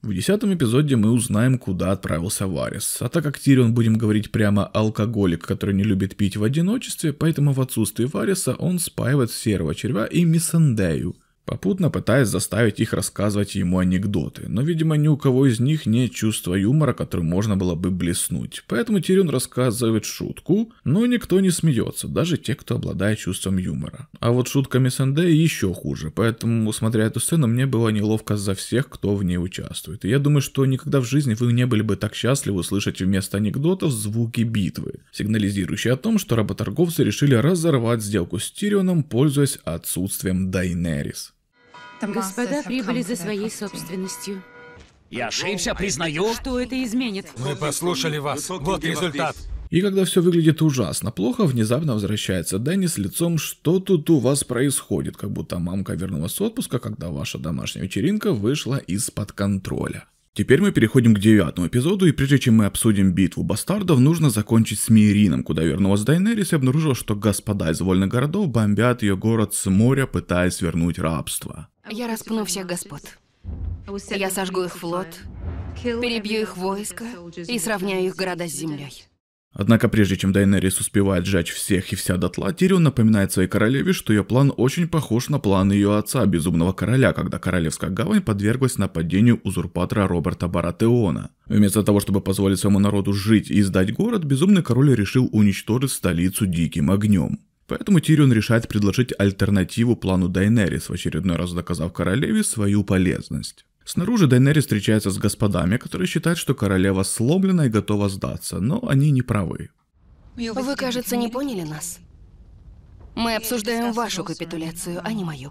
В десятом эпизоде мы узнаем, куда отправился Варис. А так как Тирион, будем говорить прямо, алкоголик, который не любит пить в одиночестве, поэтому в отсутствие Вариса он спаивает серого червя и Миссендею, попутно пытаясь заставить их рассказывать ему анекдоты, но, видимо, ни у кого из них нет чувства юмора, которым можно было бы блеснуть. Поэтому Тирион рассказывает шутку, но никто не смеется, даже те, кто обладает чувством юмора. А вот шутками СНД еще хуже, поэтому, смотря эту сцену, мне было неловко за всех, кто в ней участвует. И я думаю, что никогда в жизни вы не были бы так счастливы услышать вместо анекдотов звуки битвы, сигнализирующие о том, что работорговцы решили разорвать сделку с Тирионом, пользуясь отсутствием Дайнерис. Господа прибыли за своей собственностью. Я ошибся, признаю. Что это изменит? Мы послушали вас. Вот результат. И когда все выглядит ужасно плохо, внезапно возвращается Дэнни с лицом «Что тут у вас происходит?» Как будто мамка вернулась с отпуска, когда ваша домашняя вечеринка вышла из-под контроля. Теперь мы переходим к девятому эпизоду, и прежде чем мы обсудим битву бастардов, нужно закончить с Мирином, куда вернулась Дайнерис и обнаружила, что господа из вольных городов бомбят ее город с моря, пытаясь вернуть рабство. Я распну всех господ. Я сожгу их флот, перебью их войско и сравняю их города с землей. Однако прежде чем Дайнерис успевает сжечь всех и вся дотла, Тирион напоминает своей королеве, что ее план очень похож на план ее отца, Безумного Короля, когда Королевская гавань подверглась нападению узурпатора Роберта Баратеона. Вместо того, чтобы позволить своему народу жить и сдать город, Безумный Король решил уничтожить столицу диким огнем. Поэтому Тирион решает предложить альтернативу плану Дайнерис, в очередной раз доказав королеве свою полезность. Снаружи Дайнери встречается с господами, которые считают, что королева сломлена и готова сдаться, но они не правы. Вы, кажется, не поняли нас. Мы обсуждаем вашу капитуляцию, а не мою.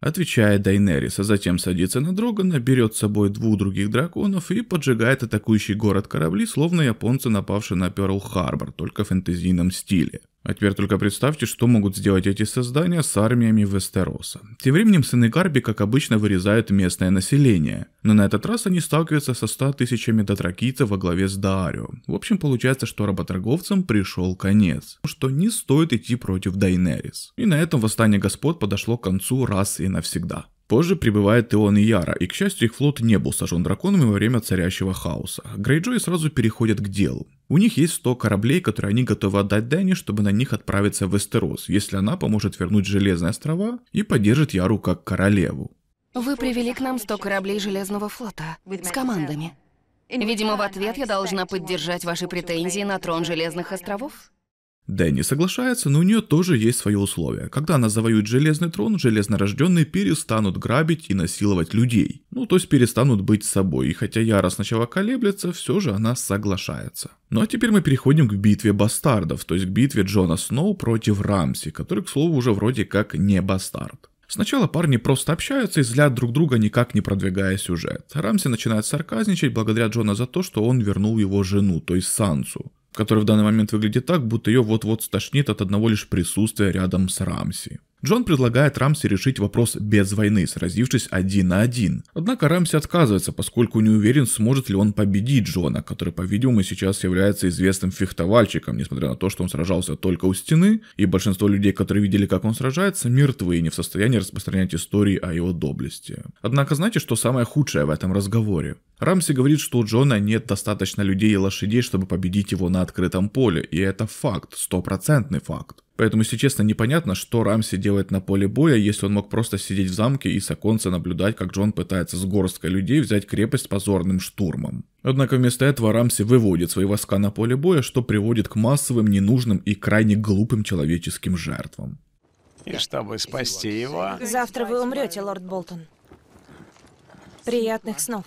Отвечает Дайнерис, а затем садится на Дрогана, берет с собой двух других драконов и поджигает атакующий город корабли, словно японцы, напавшие на Перл-Харбор, только в фэнтезийном стиле. А теперь только представьте, что могут сделать эти создания с армиями Вестероса. Тем временем сыны Гарби, как обычно, вырезают местное население. Но на этот раз они сталкиваются со 100 тысячами дотракийцев во главе с Даарио. В общем, получается, что работорговцам пришел конец. Что не стоит идти против Дайнерис. И на этом восстание господ подошло к концу раз и навсегда. Позже прибывает Ион и Яра, и, к счастью, их флот не был сожжен драконами во время царящего хаоса. Грейджой сразу переходят к делу. У них есть 100 кораблей, которые они готовы отдать Дэнни, чтобы на них отправиться в Эстерос, если она поможет вернуть Железные острова и поддержит Яру как королеву. Вы привели к нам 100 кораблей Железного флота с командами. Видимо, в ответ я должна поддержать ваши претензии на трон Железных островов. Дэнни соглашается, но у нее тоже есть свое условие: Когда она завоюет Железный Трон, Железнорожденные перестанут грабить и насиловать людей. Ну, то есть перестанут быть собой, и хотя Яра сначала колеблется, все же она соглашается. Ну а теперь мы переходим к битве бастардов, то есть к битве Джона Сноу против Рамси, который, к слову, уже вроде как не бастард. Сначала парни просто общаются и злят друг друга, никак не продвигая сюжет. Рамси начинает сарказничать благодаря Джона за то, что он вернул его жену, то есть Сансу который в данный момент выглядит так, будто ее вот-вот стошнит от одного лишь присутствия рядом с Рамси. Джон предлагает Рамси решить вопрос без войны, сразившись один на один. Однако Рамси отказывается, поскольку не уверен, сможет ли он победить Джона, который, по-видимому, сейчас является известным фехтовальщиком, несмотря на то, что он сражался только у стены, и большинство людей, которые видели, как он сражается, мертвы и не в состоянии распространять истории о его доблести. Однако знаете, что самое худшее в этом разговоре? Рамси говорит, что у Джона нет достаточно людей и лошадей, чтобы победить его на открытом поле, и это факт, стопроцентный факт. Поэтому, если честно, непонятно, что Рамси делает на поле боя, если он мог просто сидеть в замке и с оконца наблюдать, как Джон пытается с горсткой людей взять крепость позорным штурмом. Однако вместо этого Рамси выводит свои войска на поле боя, что приводит к массовым, ненужным и крайне глупым человеческим жертвам. И чтобы спасти его... Завтра вы умрете, лорд Болтон. Приятных снов.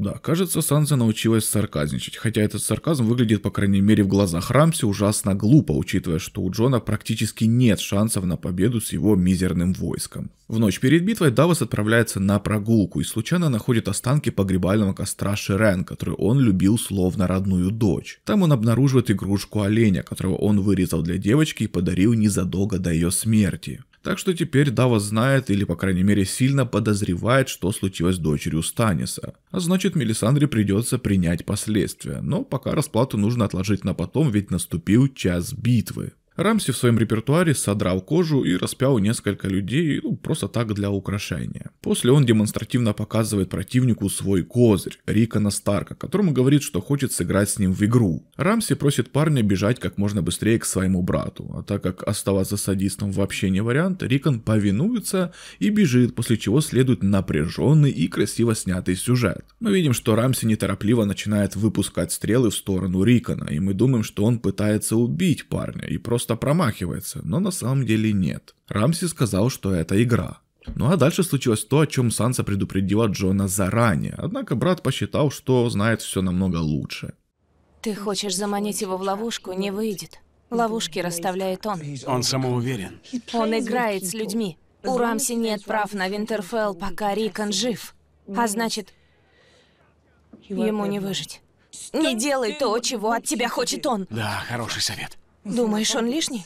Да, кажется, Санзе научилась сарказничать, хотя этот сарказм выглядит, по крайней мере, в глазах Рамси ужасно глупо, учитывая, что у Джона практически нет шансов на победу с его мизерным войском. В ночь перед битвой Давос отправляется на прогулку и случайно находит останки погребального костра Ширен, который он любил словно родную дочь. Там он обнаруживает игрушку оленя, которого он вырезал для девочки и подарил незадолго до ее смерти. Так что теперь Дава знает или, по крайней мере, сильно подозревает, что случилось с дочерью Станиса. А значит, Мелисандре придется принять последствия. Но пока расплату нужно отложить на потом, ведь наступил час битвы. Рамси в своем репертуаре содрал кожу и распял несколько людей, ну, просто так для украшения. После он демонстративно показывает противнику свой козырь, Рикона Старка, которому говорит, что хочет сыграть с ним в игру. Рамси просит парня бежать как можно быстрее к своему брату, а так как оставаться садистом вообще не вариант, Рикон повинуется и бежит, после чего следует напряженный и красиво снятый сюжет. Мы видим, что Рамси неторопливо начинает выпускать стрелы в сторону Рикона, и мы думаем, что он пытается убить парня и просто просто промахивается, но на самом деле нет. Рамси сказал, что это игра. Ну а дальше случилось то, о чем Санса предупредила Джона заранее, однако брат посчитал, что знает все намного лучше. Ты хочешь заманить его в ловушку, не выйдет. Ловушки расставляет он. Он самоуверен. Он играет с людьми. У Рамси нет прав на Винтерфелл, пока Рикон жив. А значит, ему не выжить. Не делай то, чего от тебя хочет он. Да, хороший совет. Думаешь, он лишний?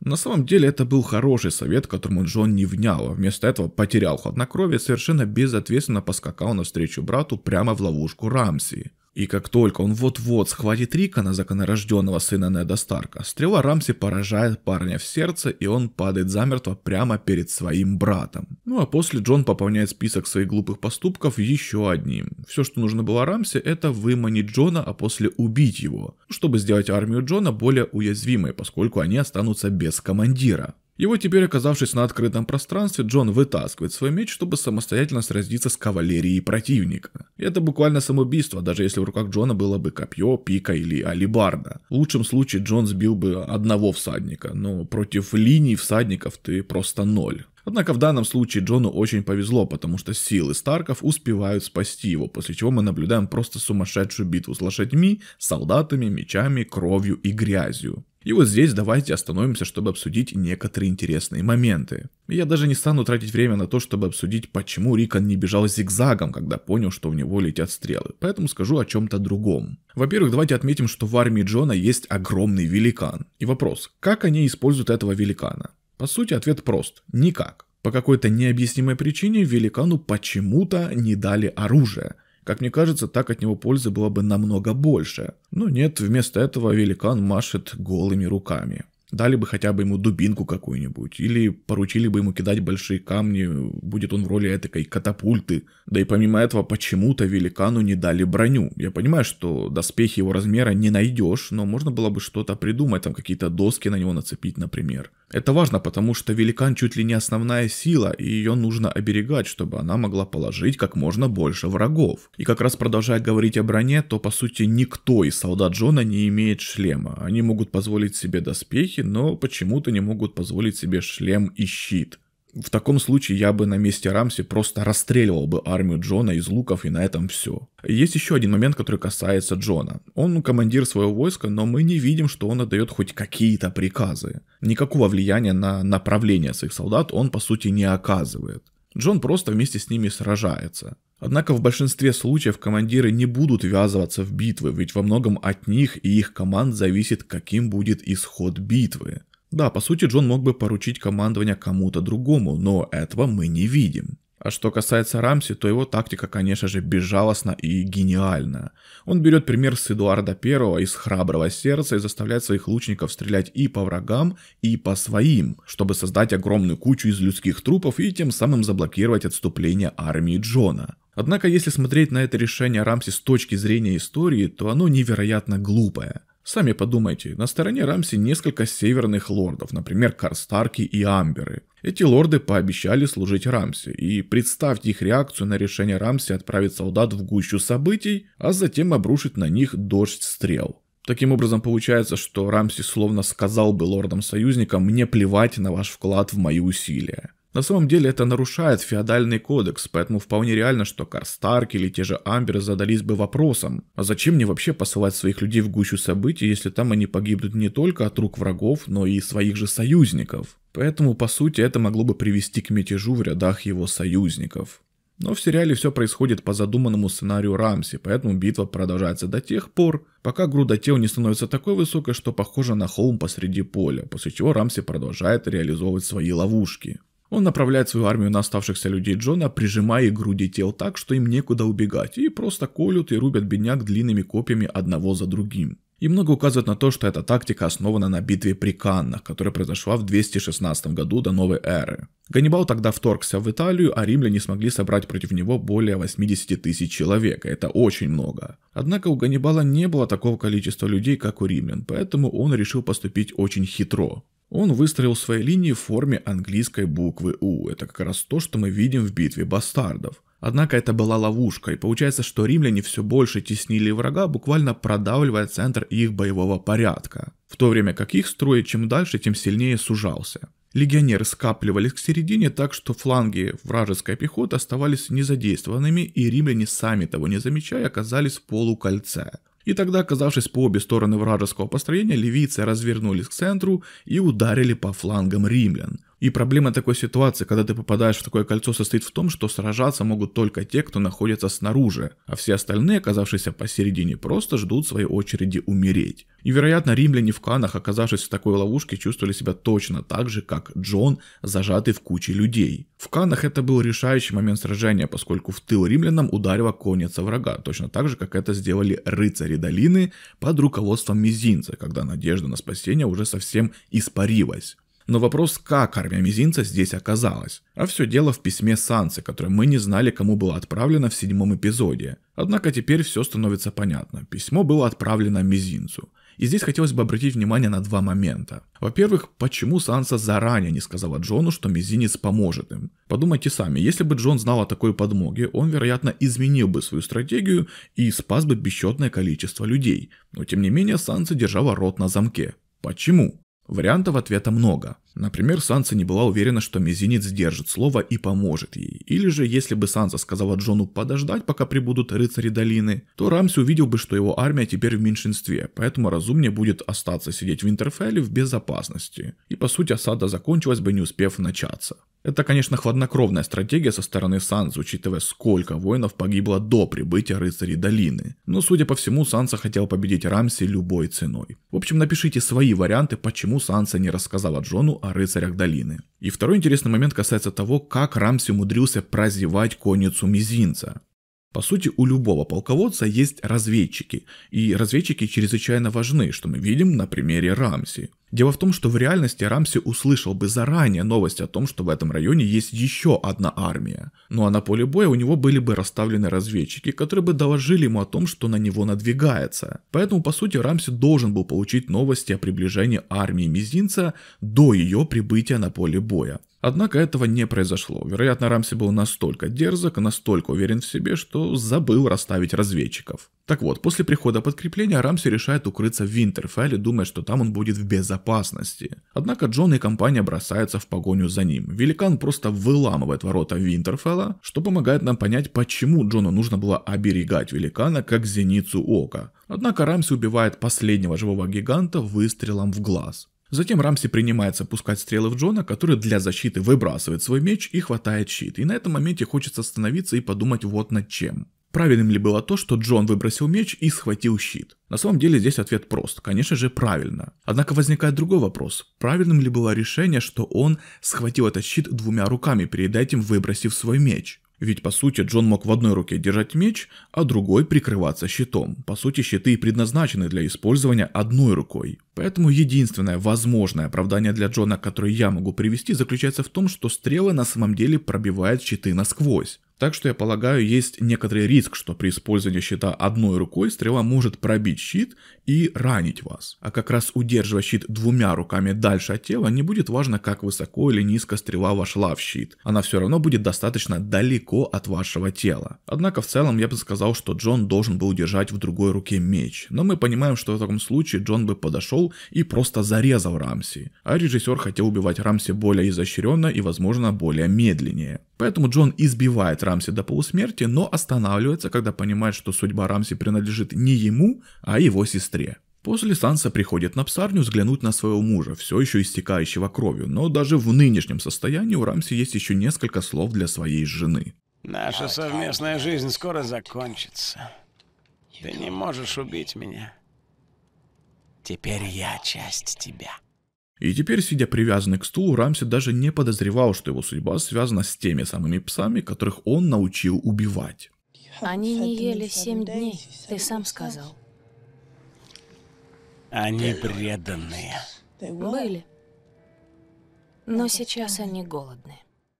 На самом деле это был хороший совет, которому Джон не внял, а вместо этого потерял хладнокровие и совершенно безответственно поскакал навстречу брату прямо в ловушку Рамси. И как только он вот-вот схватит Рика на законорожденного сына Неда Старка, стрела Рамси поражает парня в сердце, и он падает замертво прямо перед своим братом. Ну а после Джон пополняет список своих глупых поступков еще одним. Все, что нужно было Рамси, это выманить Джона, а после убить его, ну, чтобы сделать армию Джона более уязвимой, поскольку они останутся без командира. Его теперь, оказавшись на открытом пространстве, Джон вытаскивает свой меч, чтобы самостоятельно сразиться с кавалерией противника. И это буквально самоубийство, даже если в руках Джона было бы копье, пика или алибарда. В лучшем случае Джон сбил бы одного всадника, но против линий всадников ты просто ноль. Однако в данном случае Джону очень повезло, потому что силы Старков успевают спасти его, после чего мы наблюдаем просто сумасшедшую битву с лошадьми, солдатами, мечами, кровью и грязью. И вот здесь давайте остановимся, чтобы обсудить некоторые интересные моменты. Я даже не стану тратить время на то, чтобы обсудить, почему Рикон не бежал зигзагом, когда понял, что у него летят стрелы, поэтому скажу о чем-то другом. Во-первых, давайте отметим, что в армии Джона есть огромный великан. И вопрос, как они используют этого великана? По сути, ответ прост – никак. По какой-то необъяснимой причине великану почему-то не дали оружие – как мне кажется, так от него пользы было бы намного больше. Но нет, вместо этого великан машет голыми руками дали бы хотя бы ему дубинку какую-нибудь, или поручили бы ему кидать большие камни, будет он в роли этакой катапульты. Да и помимо этого, почему-то великану не дали броню. Я понимаю, что доспехи его размера не найдешь, но можно было бы что-то придумать, там какие-то доски на него нацепить, например. Это важно, потому что великан чуть ли не основная сила, и ее нужно оберегать, чтобы она могла положить как можно больше врагов. И как раз продолжая говорить о броне, то по сути никто из солдат Джона не имеет шлема. Они могут позволить себе доспехи, но почему-то не могут позволить себе шлем и щит. В таком случае я бы на месте Рамси просто расстреливал бы армию Джона из луков и на этом все. Есть еще один момент, который касается Джона. Он командир своего войска, но мы не видим, что он отдает хоть какие-то приказы. Никакого влияния на направление своих солдат он по сути не оказывает. Джон просто вместе с ними сражается. Однако в большинстве случаев командиры не будут ввязываться в битвы, ведь во многом от них и их команд зависит, каким будет исход битвы. Да, по сути Джон мог бы поручить командование кому-то другому, но этого мы не видим. А что касается Рамси, то его тактика, конечно же, безжалостна и гениальна. Он берет пример с Эдуарда I из «Храброго сердца» и заставляет своих лучников стрелять и по врагам, и по своим, чтобы создать огромную кучу из людских трупов и тем самым заблокировать отступление армии Джона. Однако, если смотреть на это решение Рамси с точки зрения истории, то оно невероятно глупое. Сами подумайте, на стороне Рамси несколько северных лордов, например, Карстарки и Амберы. Эти лорды пообещали служить Рамси, и представьте их реакцию на решение Рамси отправить солдат в гущу событий, а затем обрушить на них дождь стрел. Таким образом, получается, что Рамси словно сказал бы лордам-союзникам «мне плевать на ваш вклад в мои усилия». На самом деле это нарушает феодальный кодекс, поэтому вполне реально, что Карстарк или те же Амбер задались бы вопросом, а зачем мне вообще посылать своих людей в гущу событий, если там они погибнут не только от рук врагов, но и своих же союзников. Поэтому, по сути, это могло бы привести к мятежу в рядах его союзников. Но в сериале все происходит по задуманному сценарию Рамси, поэтому битва продолжается до тех пор, пока груда тел не становится такой высокой, что похожа на холм посреди поля, после чего Рамси продолжает реализовывать свои ловушки. Он направляет свою армию на оставшихся людей Джона, прижимая их груди тел так, что им некуда убегать, и просто колют и рубят бедняк длинными копьями одного за другим. И много указывает на то, что эта тактика основана на битве при Каннах, которая произошла в 216 году до новой эры. Ганнибал тогда вторгся в Италию, а римляне смогли собрать против него более 80 тысяч человек, это очень много. Однако у Ганнибала не было такого количества людей, как у римлян, поэтому он решил поступить очень хитро. Он выстроил свои линии в форме английской буквы «У». Это как раз то, что мы видим в битве бастардов. Однако это была ловушка, и получается, что римляне все больше теснили врага, буквально продавливая центр их боевого порядка, в то время как их строй чем дальше, тем сильнее сужался. Легионеры скапливались к середине так, что фланги вражеской пехоты оставались незадействованными, и римляне, сами того не замечая, оказались в полукольце. И тогда, оказавшись по обе стороны вражеского построения, ливийцы развернулись к центру и ударили по флангам римлян – и проблема такой ситуации, когда ты попадаешь в такое кольцо, состоит в том, что сражаться могут только те, кто находится снаружи, а все остальные, оказавшиеся посередине, просто ждут своей очереди умереть. И, вероятно, римляне в Канах, оказавшись в такой ловушке, чувствовали себя точно так же, как Джон, зажатый в куче людей. В Канах это был решающий момент сражения, поскольку в тыл римлянам ударила конница врага, точно так же, как это сделали рыцари долины под руководством мизинца, когда надежда на спасение уже совсем испарилась. Но вопрос, как армия мизинца здесь оказалась? А все дело в письме Сансы, которое мы не знали, кому было отправлено в седьмом эпизоде. Однако теперь все становится понятно. Письмо было отправлено мизинцу. И здесь хотелось бы обратить внимание на два момента. Во-первых, почему Санса заранее не сказала Джону, что Мизинец поможет им? Подумайте сами, если бы Джон знал о такой подмоге, он, вероятно, изменил бы свою стратегию и спас бы бесчетное количество людей. Но тем не менее, Санса держала рот на замке. Почему? Вариантов ответа много. Например, Санса не была уверена, что Мизинец держит слово и поможет ей. Или же, если бы Санса сказала Джону подождать, пока прибудут рыцари долины, то Рамси увидел бы, что его армия теперь в меньшинстве, поэтому разумнее будет остаться сидеть в Интерфелле в безопасности. И по сути осада закончилась бы не успев начаться. Это, конечно, хладнокровная стратегия со стороны Санса, учитывая, сколько воинов погибло до прибытия рыцарей долины. Но, судя по всему, Санса хотел победить Рамси любой ценой. В общем, напишите свои варианты, почему Санса не рассказала Джону о рыцарях долины. И второй интересный момент касается того, как Рамси умудрился прозевать конницу мизинца. По сути, у любого полководца есть разведчики, и разведчики чрезвычайно важны, что мы видим на примере Рамси. Дело в том, что в реальности Рамси услышал бы заранее новость о том, что в этом районе есть еще одна армия. Ну а на поле боя у него были бы расставлены разведчики, которые бы доложили ему о том, что на него надвигается. Поэтому, по сути, Рамси должен был получить новости о приближении армии Мизинца до ее прибытия на поле боя. Однако этого не произошло. Вероятно, Рамси был настолько дерзок, настолько уверен в себе, что забыл расставить разведчиков. Так вот, после прихода подкрепления Рамси решает укрыться в Винтерфелле, думая, что там он будет в безопасности. Однако Джон и компания бросаются в погоню за ним. Великан просто выламывает ворота Винтерфелла, что помогает нам понять, почему Джону нужно было оберегать великана как зеницу ока. Однако Рамси убивает последнего живого гиганта выстрелом в глаз. Затем Рамси принимается пускать стрелы в Джона, который для защиты выбрасывает свой меч и хватает щит. И на этом моменте хочется остановиться и подумать вот над чем. Правильным ли было то, что Джон выбросил меч и схватил щит? На самом деле здесь ответ прост, конечно же правильно. Однако возникает другой вопрос, правильным ли было решение, что он схватил этот щит двумя руками, перед этим выбросив свой меч? Ведь по сути Джон мог в одной руке держать меч, а другой прикрываться щитом. По сути щиты предназначены для использования одной рукой. Поэтому единственное возможное оправдание для Джона, которое я могу привести, заключается в том, что стрелы на самом деле пробивают щиты насквозь. Так что, я полагаю, есть некоторый риск, что при использовании щита одной рукой стрела может пробить щит и ранить вас. А как раз удерживая щит двумя руками дальше от тела, не будет важно, как высоко или низко стрела вошла в щит. Она все равно будет достаточно далеко от вашего тела. Однако в целом я бы сказал, что Джон должен был держать в другой руке меч. Но мы понимаем, что в таком случае Джон бы подошел и просто зарезал Рамси. А режиссер хотел убивать Рамси более изощренно и, возможно, более медленнее. Поэтому Джон избивает Рамси до полусмерти, но останавливается, когда понимает, что судьба Рамси принадлежит не ему, а его сестре сестре. После Санса приходит на псарню взглянуть на своего мужа, все еще истекающего кровью, но даже в нынешнем состоянии у Рамси есть еще несколько слов для своей жены. «Наша совместная жизнь скоро закончится. Ты не можешь убить меня. Теперь я часть тебя». И теперь, сидя привязанный к стулу, Рамси даже не подозревал, что его судьба связана с теми самыми псами, которых он научил убивать. Они не ели семь дней, ты сам сказал. Они преданные. Были. Но ну, сейчас они голодны.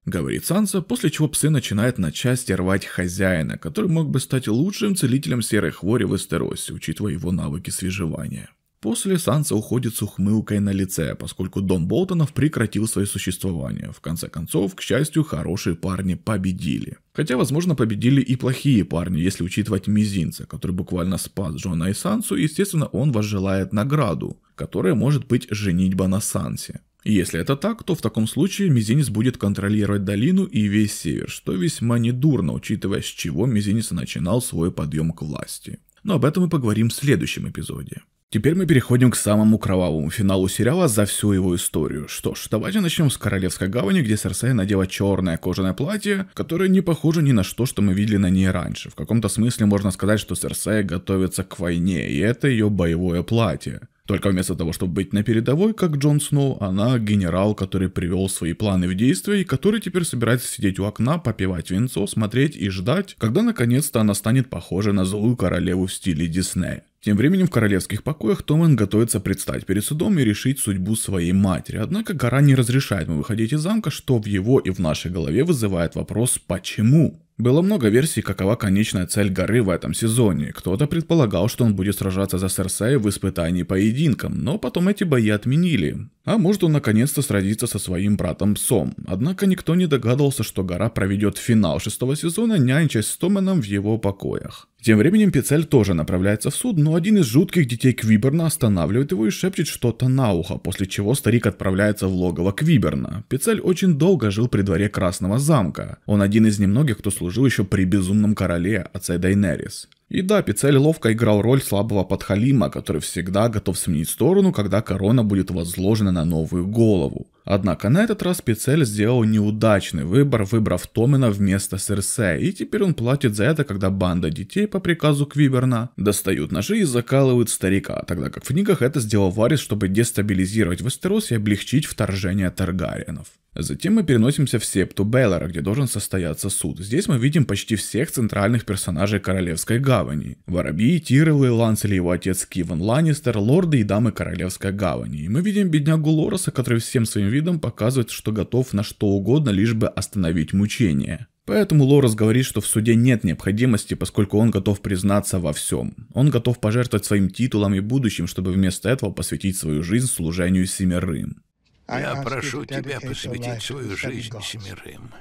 Говорит Санса, после чего псы начинают на части рвать хозяина, который мог бы стать лучшим целителем серой хвори в Эстеросе, учитывая его навыки свежевания. После Санса уходит с ухмылкой на лице, поскольку дом Болтонов прекратил свое существование. В конце концов, к счастью, хорошие парни победили. Хотя, возможно, победили и плохие парни, если учитывать мизинца, который буквально спас Джона и Сансу, и, естественно, он возжелает награду, которая может быть женитьба на Сансе. если это так, то в таком случае Мизинец будет контролировать долину и весь север, что весьма недурно, учитывая, с чего Мизинец начинал свой подъем к власти но об этом мы поговорим в следующем эпизоде. Теперь мы переходим к самому кровавому финалу сериала за всю его историю. Что ж, давайте начнем с Королевской гавани, где Серсея надела черное кожаное платье, которое не похоже ни на что, что мы видели на ней раньше. В каком-то смысле можно сказать, что Серсея готовится к войне, и это ее боевое платье. Только вместо того, чтобы быть на передовой, как Джон Сноу, она генерал, который привел свои планы в действие и который теперь собирается сидеть у окна, попивать винцо, смотреть и ждать, когда наконец-то она станет похожа на злую королеву в стиле Диснея. Тем временем в королевских покоях Томен готовится предстать перед судом и решить судьбу своей матери, однако гора не разрешает ему выходить из замка, что в его и в нашей голове вызывает вопрос «почему?». Было много версий, какова конечная цель горы в этом сезоне. Кто-то предполагал, что он будет сражаться за Серсею в испытании поединком, но потом эти бои отменили. А может он наконец-то сразится со своим братом-псом. Однако никто не догадывался, что гора проведет финал шестого сезона, нянчась с Томеном в его покоях. Тем временем Пицель тоже направляется в суд, но один из жутких детей Квиберна останавливает его и шепчет что-то на ухо, после чего старик отправляется в логово Квиберна. Пицель очень долго жил при дворе Красного замка. Он один из немногих, кто служил служил еще при Безумном Короле, отце Дайнерис. И да, Пицель ловко играл роль слабого подхалима, который всегда готов сменить сторону, когда корона будет возложена на новую голову. Однако на этот раз Пицель сделал неудачный выбор, выбрав Томина вместо Серсе, и теперь он платит за это, когда банда детей по приказу Квиберна достают ножи и закалывают старика, тогда как в книгах это сделал Варис, чтобы дестабилизировать Вестерос и облегчить вторжение Таргариенов. Затем мы переносимся в Септу Беллара, где должен состояться суд. Здесь мы видим почти всех центральных персонажей Королевской Гавани. Воробьи, Тирелы, Лансель его отец Киван Ланнистер, лорды и дамы Королевской Гавани. И мы видим беднягу Лороса, который всем своим видом показывает, что готов на что угодно, лишь бы остановить мучение. Поэтому Лорес говорит, что в суде нет необходимости, поскольку он готов признаться во всем. Он готов пожертвовать своим титулом и будущим, чтобы вместо этого посвятить свою жизнь служению семерым. А Я прошу тебя посвятить свою жизнь семерым.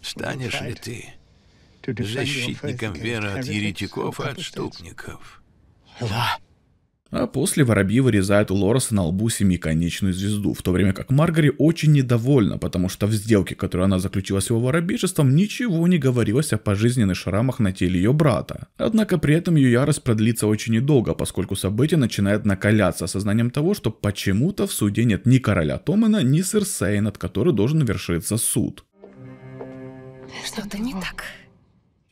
Станешь ли ты защитником веры от еретиков и отступников? Да. А после воробьи вырезают у Лораса на лбу семиконечную звезду, в то время как Маргари очень недовольна, потому что в сделке, которую она заключила с его воробьичеством, ничего не говорилось о пожизненных шрамах на теле ее брата. Однако при этом ее ярость продлится очень недолго, поскольку события начинают накаляться осознанием того, что почему-то в суде нет ни короля Томена, ни Серсея, над которой должен вершиться суд. Что-то не так.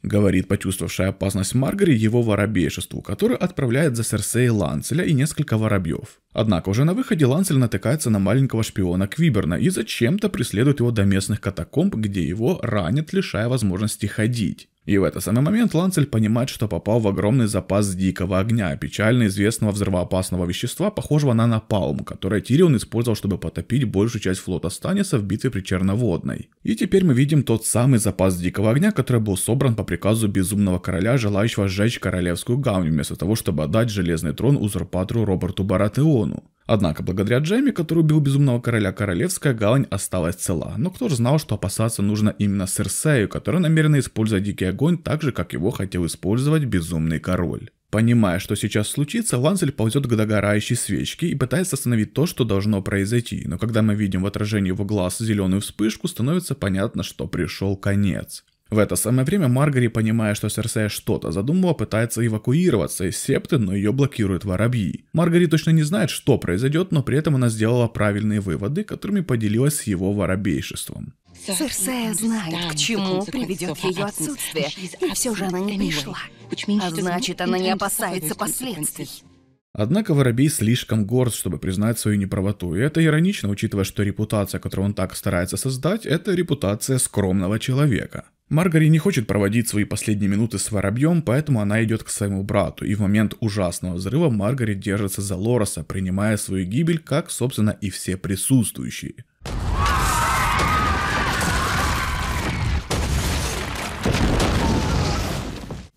Говорит почувствовавшая опасность Маргари его воробейшеству, который отправляет за Серсей Ланцеля и несколько воробьев. Однако уже на выходе Ланцель натыкается на маленького шпиона Квиберна и зачем-то преследует его до местных катакомб, где его ранят, лишая возможности ходить. И в этот самый момент Ланцель понимает, что попал в огромный запас дикого огня, печально известного взрывоопасного вещества, похожего на напалм, которое Тирион использовал, чтобы потопить большую часть флота Станиса в битве при Черноводной. И теперь мы видим тот самый запас дикого огня, который был собран по приказу Безумного Короля, желающего сжечь королевскую гавань, вместо того, чтобы отдать Железный Трон узурпатору Роберту Баратеону. Однако, благодаря Джейми, который убил Безумного Короля, королевская гавань осталась цела. Но кто же знал, что опасаться нужно именно Серсею, которая намерена использовать Дикий Огонь так же, как его хотел использовать Безумный Король. Понимая, что сейчас случится, Лансель ползет к догорающей свечке и пытается остановить то, что должно произойти, но когда мы видим в отражении его глаз зеленую вспышку, становится понятно, что пришел конец. В это самое время Маргари, понимая, что Серсея что-то задумала, пытается эвакуироваться из септы, но ее блокируют воробьи. Маргари точно не знает, что произойдет, но при этом она сделала правильные выводы, которыми поделилась с его воробейшеством. Серсея знает, к чему приведет ее отсутствие, и все же она не пришла. А значит, она не опасается последствий. Однако Воробей слишком горд, чтобы признать свою неправоту, и это иронично, учитывая, что репутация, которую он так старается создать, это репутация скромного человека. Маргари не хочет проводить свои последние минуты с воробьем, поэтому она идет к своему брату, и в момент ужасного взрыва Маргари держится за Лороса, принимая свою гибель, как, собственно, и все присутствующие.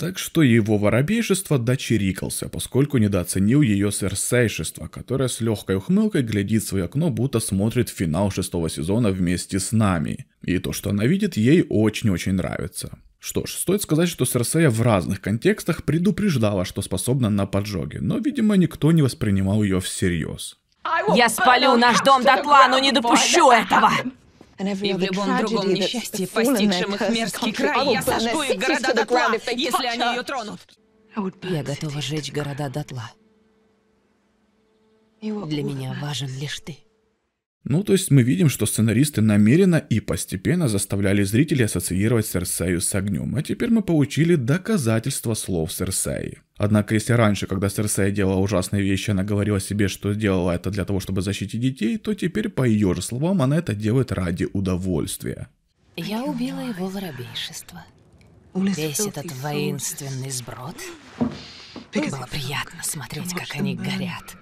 Так что его воробейшество дочерикался, поскольку недооценил ее серсейшество, которое с легкой ухмылкой глядит в свое окно, будто смотрит финал шестого сезона вместе с нами. И то, что она видит, ей очень-очень нравится. Что ж, стоит сказать, что Серсея в разных контекстах предупреждала, что способна на поджоги, но, видимо, никто не воспринимал ее всерьез. Я спалю наш дом дотла, но не допущу этого! и в любом другом несчастье, постигшем их мерзкий край, я сожгу их города дотла, если они ее тронут. Я готова жечь города дотла. Для меня важен лишь ты. Ну, то есть мы видим, что сценаристы намеренно и постепенно заставляли зрителей ассоциировать Серсею с огнем, а теперь мы получили доказательства слов Серсеи. Однако, если раньше, когда Серсея делала ужасные вещи, она говорила себе, что делала это для того, чтобы защитить детей, то теперь, по ее же словам, она это делает ради удовольствия. Я убила его воробейшество. Весь этот воинственный сброд. Было приятно смотреть, как они горят.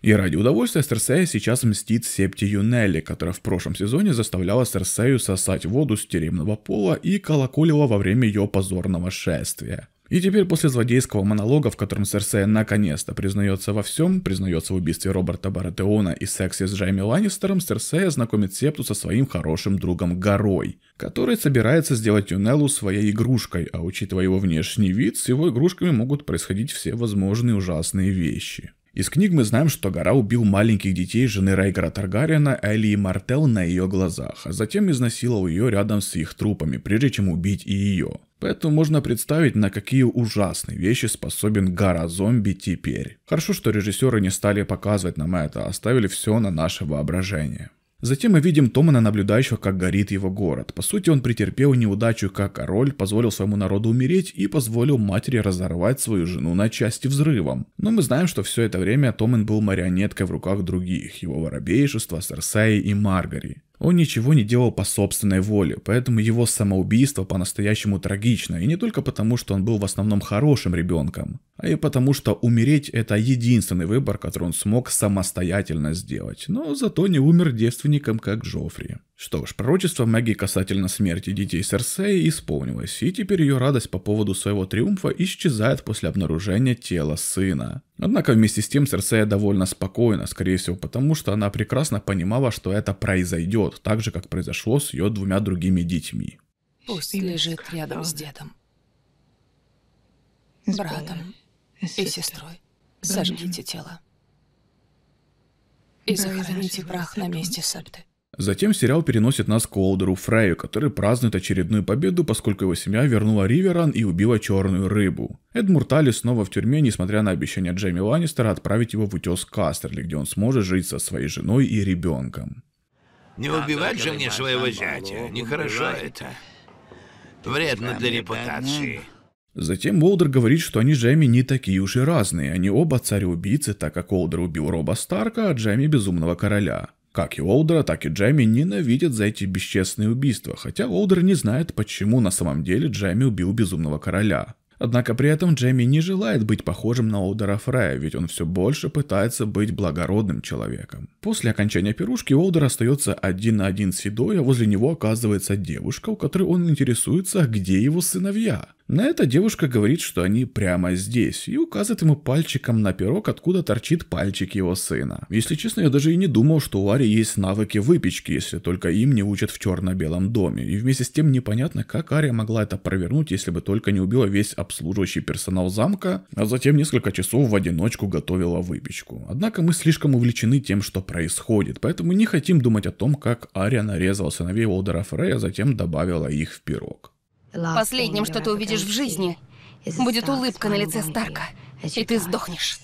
И ради удовольствия Серсея сейчас мстит Септию Нелли, которая в прошлом сезоне заставляла Серсею сосать воду с тюремного пола и колоколила во время ее позорного шествия. И теперь после злодейского монолога, в котором Серсея наконец-то признается во всем, признается в убийстве Роберта Баратеона и сексе с Джайми Ланнистером, Серсея знакомит Септу со своим хорошим другом Горой, который собирается сделать Юнеллу своей игрушкой, а учитывая его внешний вид, с его игрушками могут происходить все возможные ужасные вещи. Из книг мы знаем, что Гора убил маленьких детей жены Рейгара Таргариена Элии Мартел на ее глазах, а затем изнасиловал ее рядом с их трупами, прежде чем убить и ее. Поэтому можно представить, на какие ужасные вещи способен гора зомби теперь. Хорошо, что режиссеры не стали показывать нам это, а оставили все на наше воображение. Затем мы видим Томана, наблюдающего, как горит его город. По сути, он претерпел неудачу как король, позволил своему народу умереть и позволил матери разорвать свою жену на части взрывом. Но мы знаем, что все это время Томан был марионеткой в руках других, его воробейшества, Серсеи и Маргари. Он ничего не делал по собственной воле, поэтому его самоубийство по-настоящему трагично, и не только потому, что он был в основном хорошим ребенком, а и потому, что умереть – это единственный выбор, который он смог самостоятельно сделать, но зато не умер девственником, как Джоффри. Что ж, пророчество Мэгги касательно смерти детей Серсеи исполнилось, и теперь ее радость по поводу своего триумфа исчезает после обнаружения тела сына. Однако вместе с тем Серсея довольно спокойна, скорее всего потому, что она прекрасно понимала, что это произойдет, так же, как произошло с ее двумя другими детьми. Пусть лежит рядом с дедом, братом и сестрой. Сожгите тело и захороните прах на месте септы. Затем сериал переносит нас к Олдеру Фрею, который празднует очередную победу, поскольку его семья вернула Риверан и убила черную рыбу. Эд Муртали снова в тюрьме, несмотря на обещание Джейми Ланнистера отправить его в утес Кастерли, где он сможет жить со своей женой и ребенком. Не убивать же мне своего зятя, нехорошо это. Вредно для репутации. Затем Уолдер говорит, что они с Джейми не такие уж и разные, они оба убийцы, так как Уолдер убил Роба Старка, а Джейми Безумного Короля. Как и Олдера, так и Джайми ненавидят за эти бесчестные убийства, хотя Олдер не знает, почему на самом деле Джайми убил Безумного Короля. Однако при этом Джейми не желает быть похожим на Олдера Фрая, ведь он все больше пытается быть благородным человеком. После окончания пирушки Олдер остается один на один с едой, а возле него оказывается девушка, у которой он интересуется, где его сыновья. На это девушка говорит, что они прямо здесь, и указывает ему пальчиком на пирог, откуда торчит пальчик его сына. Если честно, я даже и не думал, что у Ари есть навыки выпечки, если только им не учат в черно-белом доме, и вместе с тем непонятно, как Ария могла это провернуть, если бы только не убила весь обслуживающий персонал замка, а затем несколько часов в одиночку готовила выпечку. Однако мы слишком увлечены тем, что происходит, поэтому не хотим думать о том, как Ария нарезала сыновей Олдера Фрея, а затем добавила их в пирог. Последним, что ты увидишь в жизни, будет улыбка на лице Старка, и ты сдохнешь.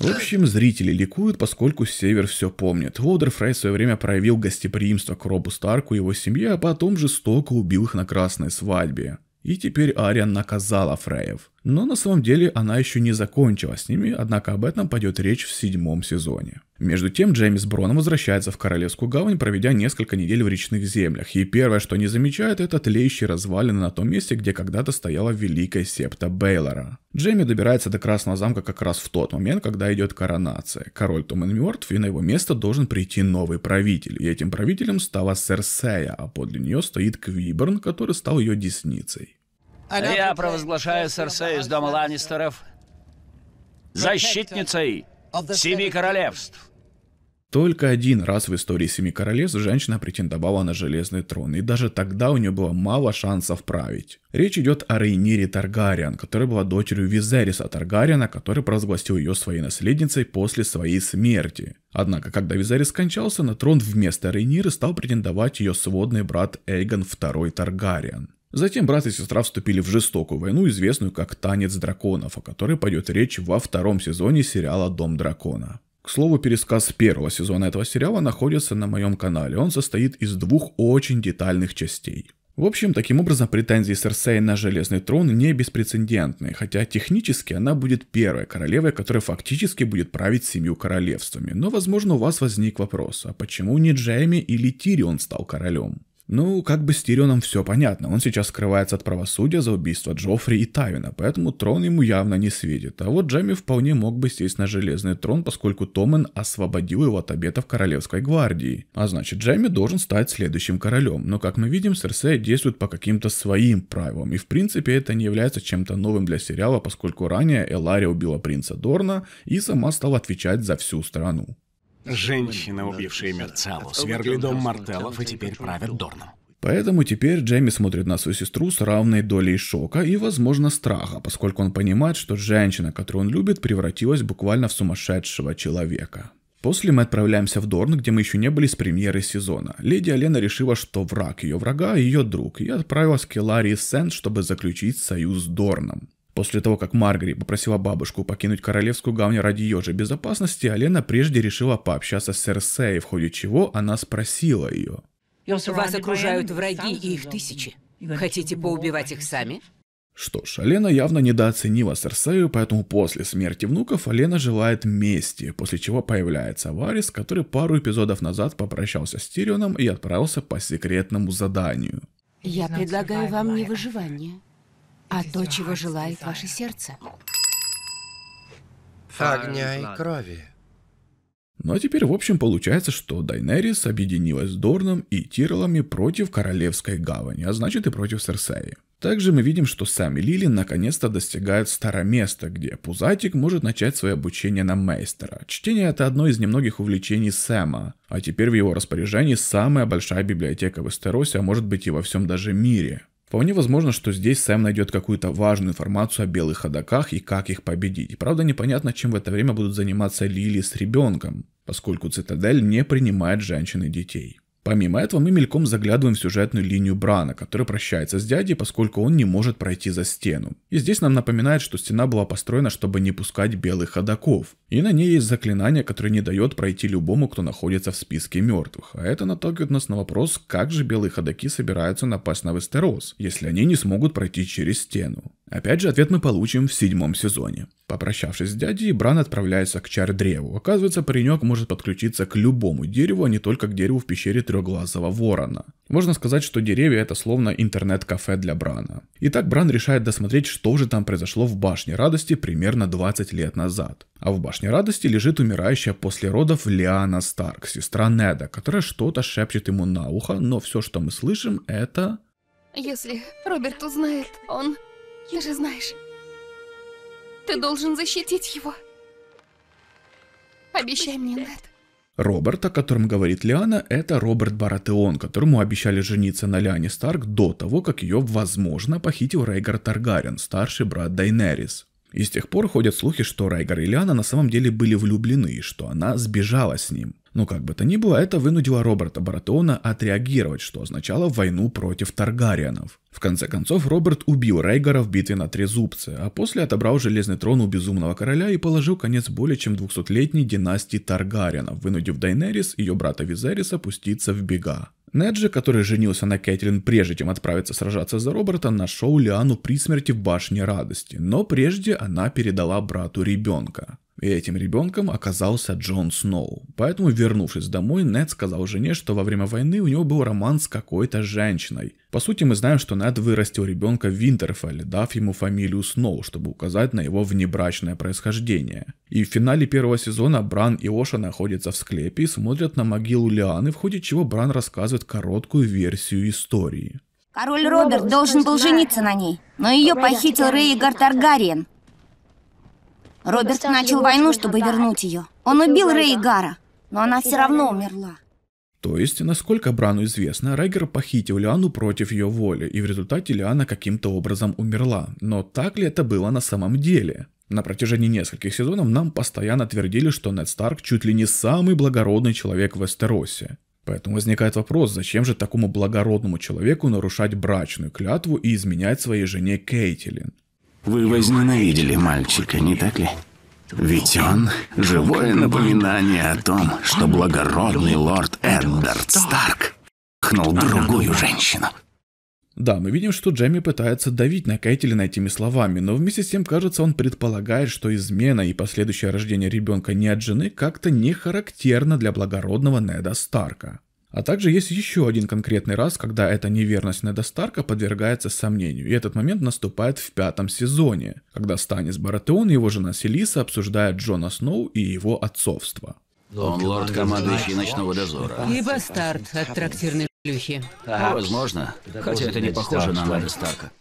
В общем, зрители ликуют, поскольку Север все помнит. Уодерфрай в свое время проявил гостеприимство к Робу Старку и его семье, а потом жестоко убил их на красной свадьбе. И теперь Ариан наказала Фреев. Но на самом деле она еще не закончила с ними, однако об этом пойдет речь в седьмом сезоне. Между тем, Джейми с Броном возвращается в Королевскую гавань, проведя несколько недель в речных землях, и первое, что они замечают, это тлеющие развалины на том месте, где когда-то стояла великая септа Бейлора. Джейми добирается до Красного замка как раз в тот момент, когда идет коронация. Король Томен мертв, и на его место должен прийти новый правитель, и этим правителем стала Серсея, а подле нее стоит Квиберн, который стал ее десницей. Я провозглашаю Серсею из дома Ланнистеров защитницей Семи Королевств. Только один раз в истории Семи Королевств женщина претендовала на Железный Трон, и даже тогда у нее было мало шансов править. Речь идет о Рейнире Таргариан, которая была дочерью Визериса Таргариана, который провозгласил ее своей наследницей после своей смерти. Однако, когда Визерис скончался, на трон вместо Рейниры стал претендовать ее сводный брат Эйгон II Таргариан. Затем брат и сестра вступили в жестокую войну, известную как «Танец драконов», о которой пойдет речь во втором сезоне сериала «Дом дракона». К слову, пересказ первого сезона этого сериала находится на моем канале. Он состоит из двух очень детальных частей. В общем, таким образом, претензии Серсеи на Железный Трон не беспрецедентны, хотя технически она будет первой королевой, которая фактически будет править семью королевствами. Но, возможно, у вас возник вопрос, а почему не Джейми или Тирион стал королем? Ну, как бы с Тирионом все понятно, он сейчас скрывается от правосудия за убийство Джоффри и Тайвина, поэтому трон ему явно не светит. А вот Джемми вполне мог бы сесть на железный трон, поскольку Томен освободил его от обетов Королевской гвардии. А значит, Джемми должен стать следующим королем, но как мы видим, Серсея действует по каким-то своим правилам, и в принципе это не является чем-то новым для сериала, поскольку ранее Элария убила принца Дорна и сама стала отвечать за всю страну. Женщина, убившая Мерцалу, свергли дом Мартеллов и теперь правят Дорном. Поэтому теперь Джейми смотрит на свою сестру с равной долей шока и, возможно, страха, поскольку он понимает, что женщина, которую он любит, превратилась буквально в сумасшедшего человека. После мы отправляемся в Дорн, где мы еще не были с премьеры сезона. Леди Алена решила, что враг ее врага – ее друг, и отправилась к Эларии Сент, чтобы заключить союз с Дорном. После того, как Маргари попросила бабушку покинуть королевскую гавню ради ее же безопасности, Алена прежде решила пообщаться с Серсеей, в ходе чего она спросила ее. «Вас окружают враги, и их тысячи. Хотите поубивать их сами?» Что ж, Алена явно недооценила Серсею, поэтому после смерти внуков Алена желает мести, после чего появляется Варис, который пару эпизодов назад попрощался с Тирионом и отправился по секретному заданию. «Я предлагаю вам не выживание, а то, чего желает ваше сердце. Огня и крови. Но ну, а теперь, в общем, получается, что Дайнерис объединилась с Дорном и Тирлами против Королевской гавани, а значит и против Серсеи. Также мы видим, что сами Лили наконец-то достигают староместа, где Пузатик может начать свое обучение на Мейстера. Чтение — это одно из немногих увлечений Сэма, а теперь в его распоряжении самая большая библиотека в Эстеросе, а может быть и во всем даже мире. Вполне возможно, что здесь Сэм найдет какую-то важную информацию о белых ходоках и как их победить. Правда, непонятно, чем в это время будут заниматься Лили с ребенком, поскольку Цитадель не принимает женщин и детей. Помимо этого, мы мельком заглядываем в сюжетную линию Брана, который прощается с дядей, поскольку он не может пройти за стену. И здесь нам напоминает, что стена была построена, чтобы не пускать белых ходоков. И на ней есть заклинание, которое не дает пройти любому, кто находится в списке мертвых. А это наталкивает нас на вопрос, как же белые ходаки собираются напасть на Вестерос, если они не смогут пройти через стену. Опять же, ответ мы получим в седьмом сезоне. Попрощавшись с дядей, Бран отправляется к чар-древу. Оказывается, паренек может подключиться к любому дереву, а не только к дереву в пещере трехглазого ворона. Можно сказать, что деревья это словно интернет-кафе для Брана. Итак, Бран решает досмотреть, что же там произошло в Башне Радости примерно 20 лет назад. А в Башне Радости лежит умирающая после родов Лиана Старк, сестра Неда, которая что-то шепчет ему на ухо, но все, что мы слышим, это... Если Роберт узнает, он... Ты же знаешь... Ты должен защитить его. Обещай мне, Нед. Роберт, о котором говорит Лиана, это Роберт Баратеон, которому обещали жениться на Лиане Старк до того, как ее, возможно, похитил Рейгар Таргариен, старший брат Дайнерис. И с тех пор ходят слухи, что Райгар и Лиана на самом деле были влюблены, и что она сбежала с ним. Но ну, как бы то ни было, это вынудило Роберта Баратеона отреагировать, что означало войну против Таргариенов. В конце концов, Роберт убил Рейгара в битве на Трезубце, а после отобрал Железный трон у Безумного Короля и положил конец более чем 200-летней династии Таргариенов, вынудив Дайнерис и ее брата Визериса пуститься в бега. Неджи, который женился на Кэтлин прежде, чем отправиться сражаться за Роберта, нашел Лиану при смерти в Башне Радости, но прежде она передала брату ребенка. И этим ребенком оказался Джон Сноу. Поэтому, вернувшись домой, Нед сказал жене, что во время войны у него был роман с какой-то женщиной. По сути, мы знаем, что Нед вырастил ребенка в Винтерфелле, дав ему фамилию Сноу, чтобы указать на его внебрачное происхождение. И в финале первого сезона Бран и Оша находятся в склепе и смотрят на могилу Лианы, в ходе чего Бран рассказывает короткую версию истории. Король Роберт должен был жениться на ней, но ее похитил Рейгар Таргариен. Ну, Роберт начал войну, чтобы вернуть ее. Он убил Рейгара, но она все равно умерла. То есть, насколько Брану известно, Регер похитил Лиану против ее воли, и в результате Лиана каким-то образом умерла. Но так ли это было на самом деле? На протяжении нескольких сезонов нам постоянно твердили, что Нед Старк чуть ли не самый благородный человек в Вестеросе. Поэтому возникает вопрос, зачем же такому благородному человеку нарушать брачную клятву и изменять своей жене Кейтилин? Вы возненавидели мальчика, не так ли? Ведь он – живое напоминание о том, что благородный лорд Эддард Старк пнул другую женщину. Да, мы видим, что Джемми пытается давить на Кейтилина этими словами, но вместе с тем, кажется, он предполагает, что измена и последующее рождение ребенка не от жены как-то не характерно для благородного Неда Старка. А также есть еще один конкретный раз, когда эта неверность Неда Старка подвергается сомнению, и этот момент наступает в пятом сезоне, когда Станис Баратеон и его жена Селиса обсуждают Джона Сноу и его отцовство. Он лорд командующий ночного дозора. И бастард от трактирной шлюхи. Ну, возможно, хотя это не похоже на Неда Старка.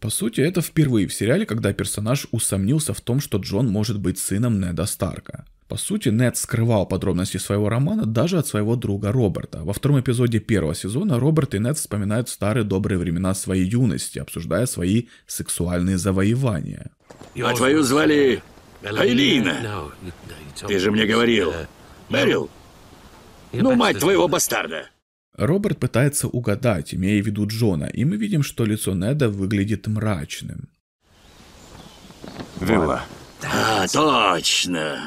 По сути, это впервые в сериале, когда персонаж усомнился в том, что Джон может быть сыном Неда Старка. По сути, Нед скрывал подробности своего романа даже от своего друга Роберта. Во втором эпизоде первого сезона Роберт и Нед вспоминают старые добрые времена своей юности, обсуждая свои сексуальные завоевания. А твою звали Айлина. Ты же мне говорил. Мэрил? Ну, мать твоего бастарда. Роберт пытается угадать, имея в виду Джона, и мы видим, что лицо Неда выглядит мрачным. Вилла. Да, точно.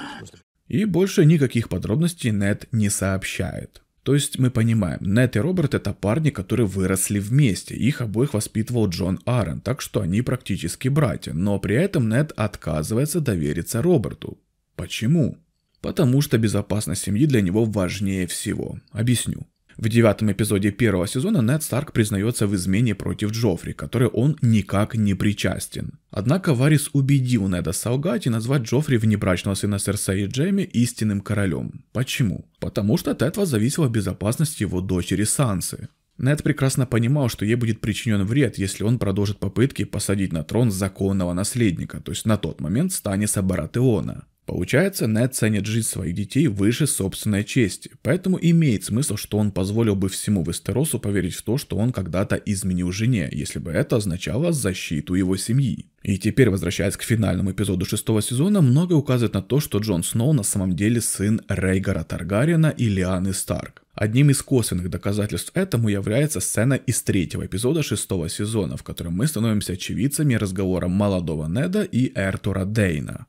И больше никаких подробностей Нет не сообщает. То есть мы понимаем, Нет и Роберт это парни, которые выросли вместе, их обоих воспитывал Джон Аарон, так что они практически братья, но при этом Нет отказывается довериться Роберту. Почему? Потому что безопасность семьи для него важнее всего. Объясню. В девятом эпизоде первого сезона Нед Старк признается в измене против Джоффри, которой он никак не причастен. Однако Варис убедил Неда солгать и назвать Джоффри внебрачного сына Серсея и Джейми истинным королем. Почему? Потому что от этого зависела безопасность его дочери Сансы. Нед прекрасно понимал, что ей будет причинен вред, если он продолжит попытки посадить на трон законного наследника, то есть на тот момент Станиса Баратеона. Получается, Нед ценит жизнь своих детей выше собственной чести, поэтому имеет смысл, что он позволил бы всему Вестеросу поверить в то, что он когда-то изменил жене, если бы это означало защиту его семьи. И теперь, возвращаясь к финальному эпизоду шестого сезона, многое указывает на то, что Джон Сноу на самом деле сын Рейгара Таргариена и Лианы Старк. Одним из косвенных доказательств этому является сцена из третьего эпизода шестого сезона, в котором мы становимся очевидцами разговора молодого Неда и Эртура Дейна.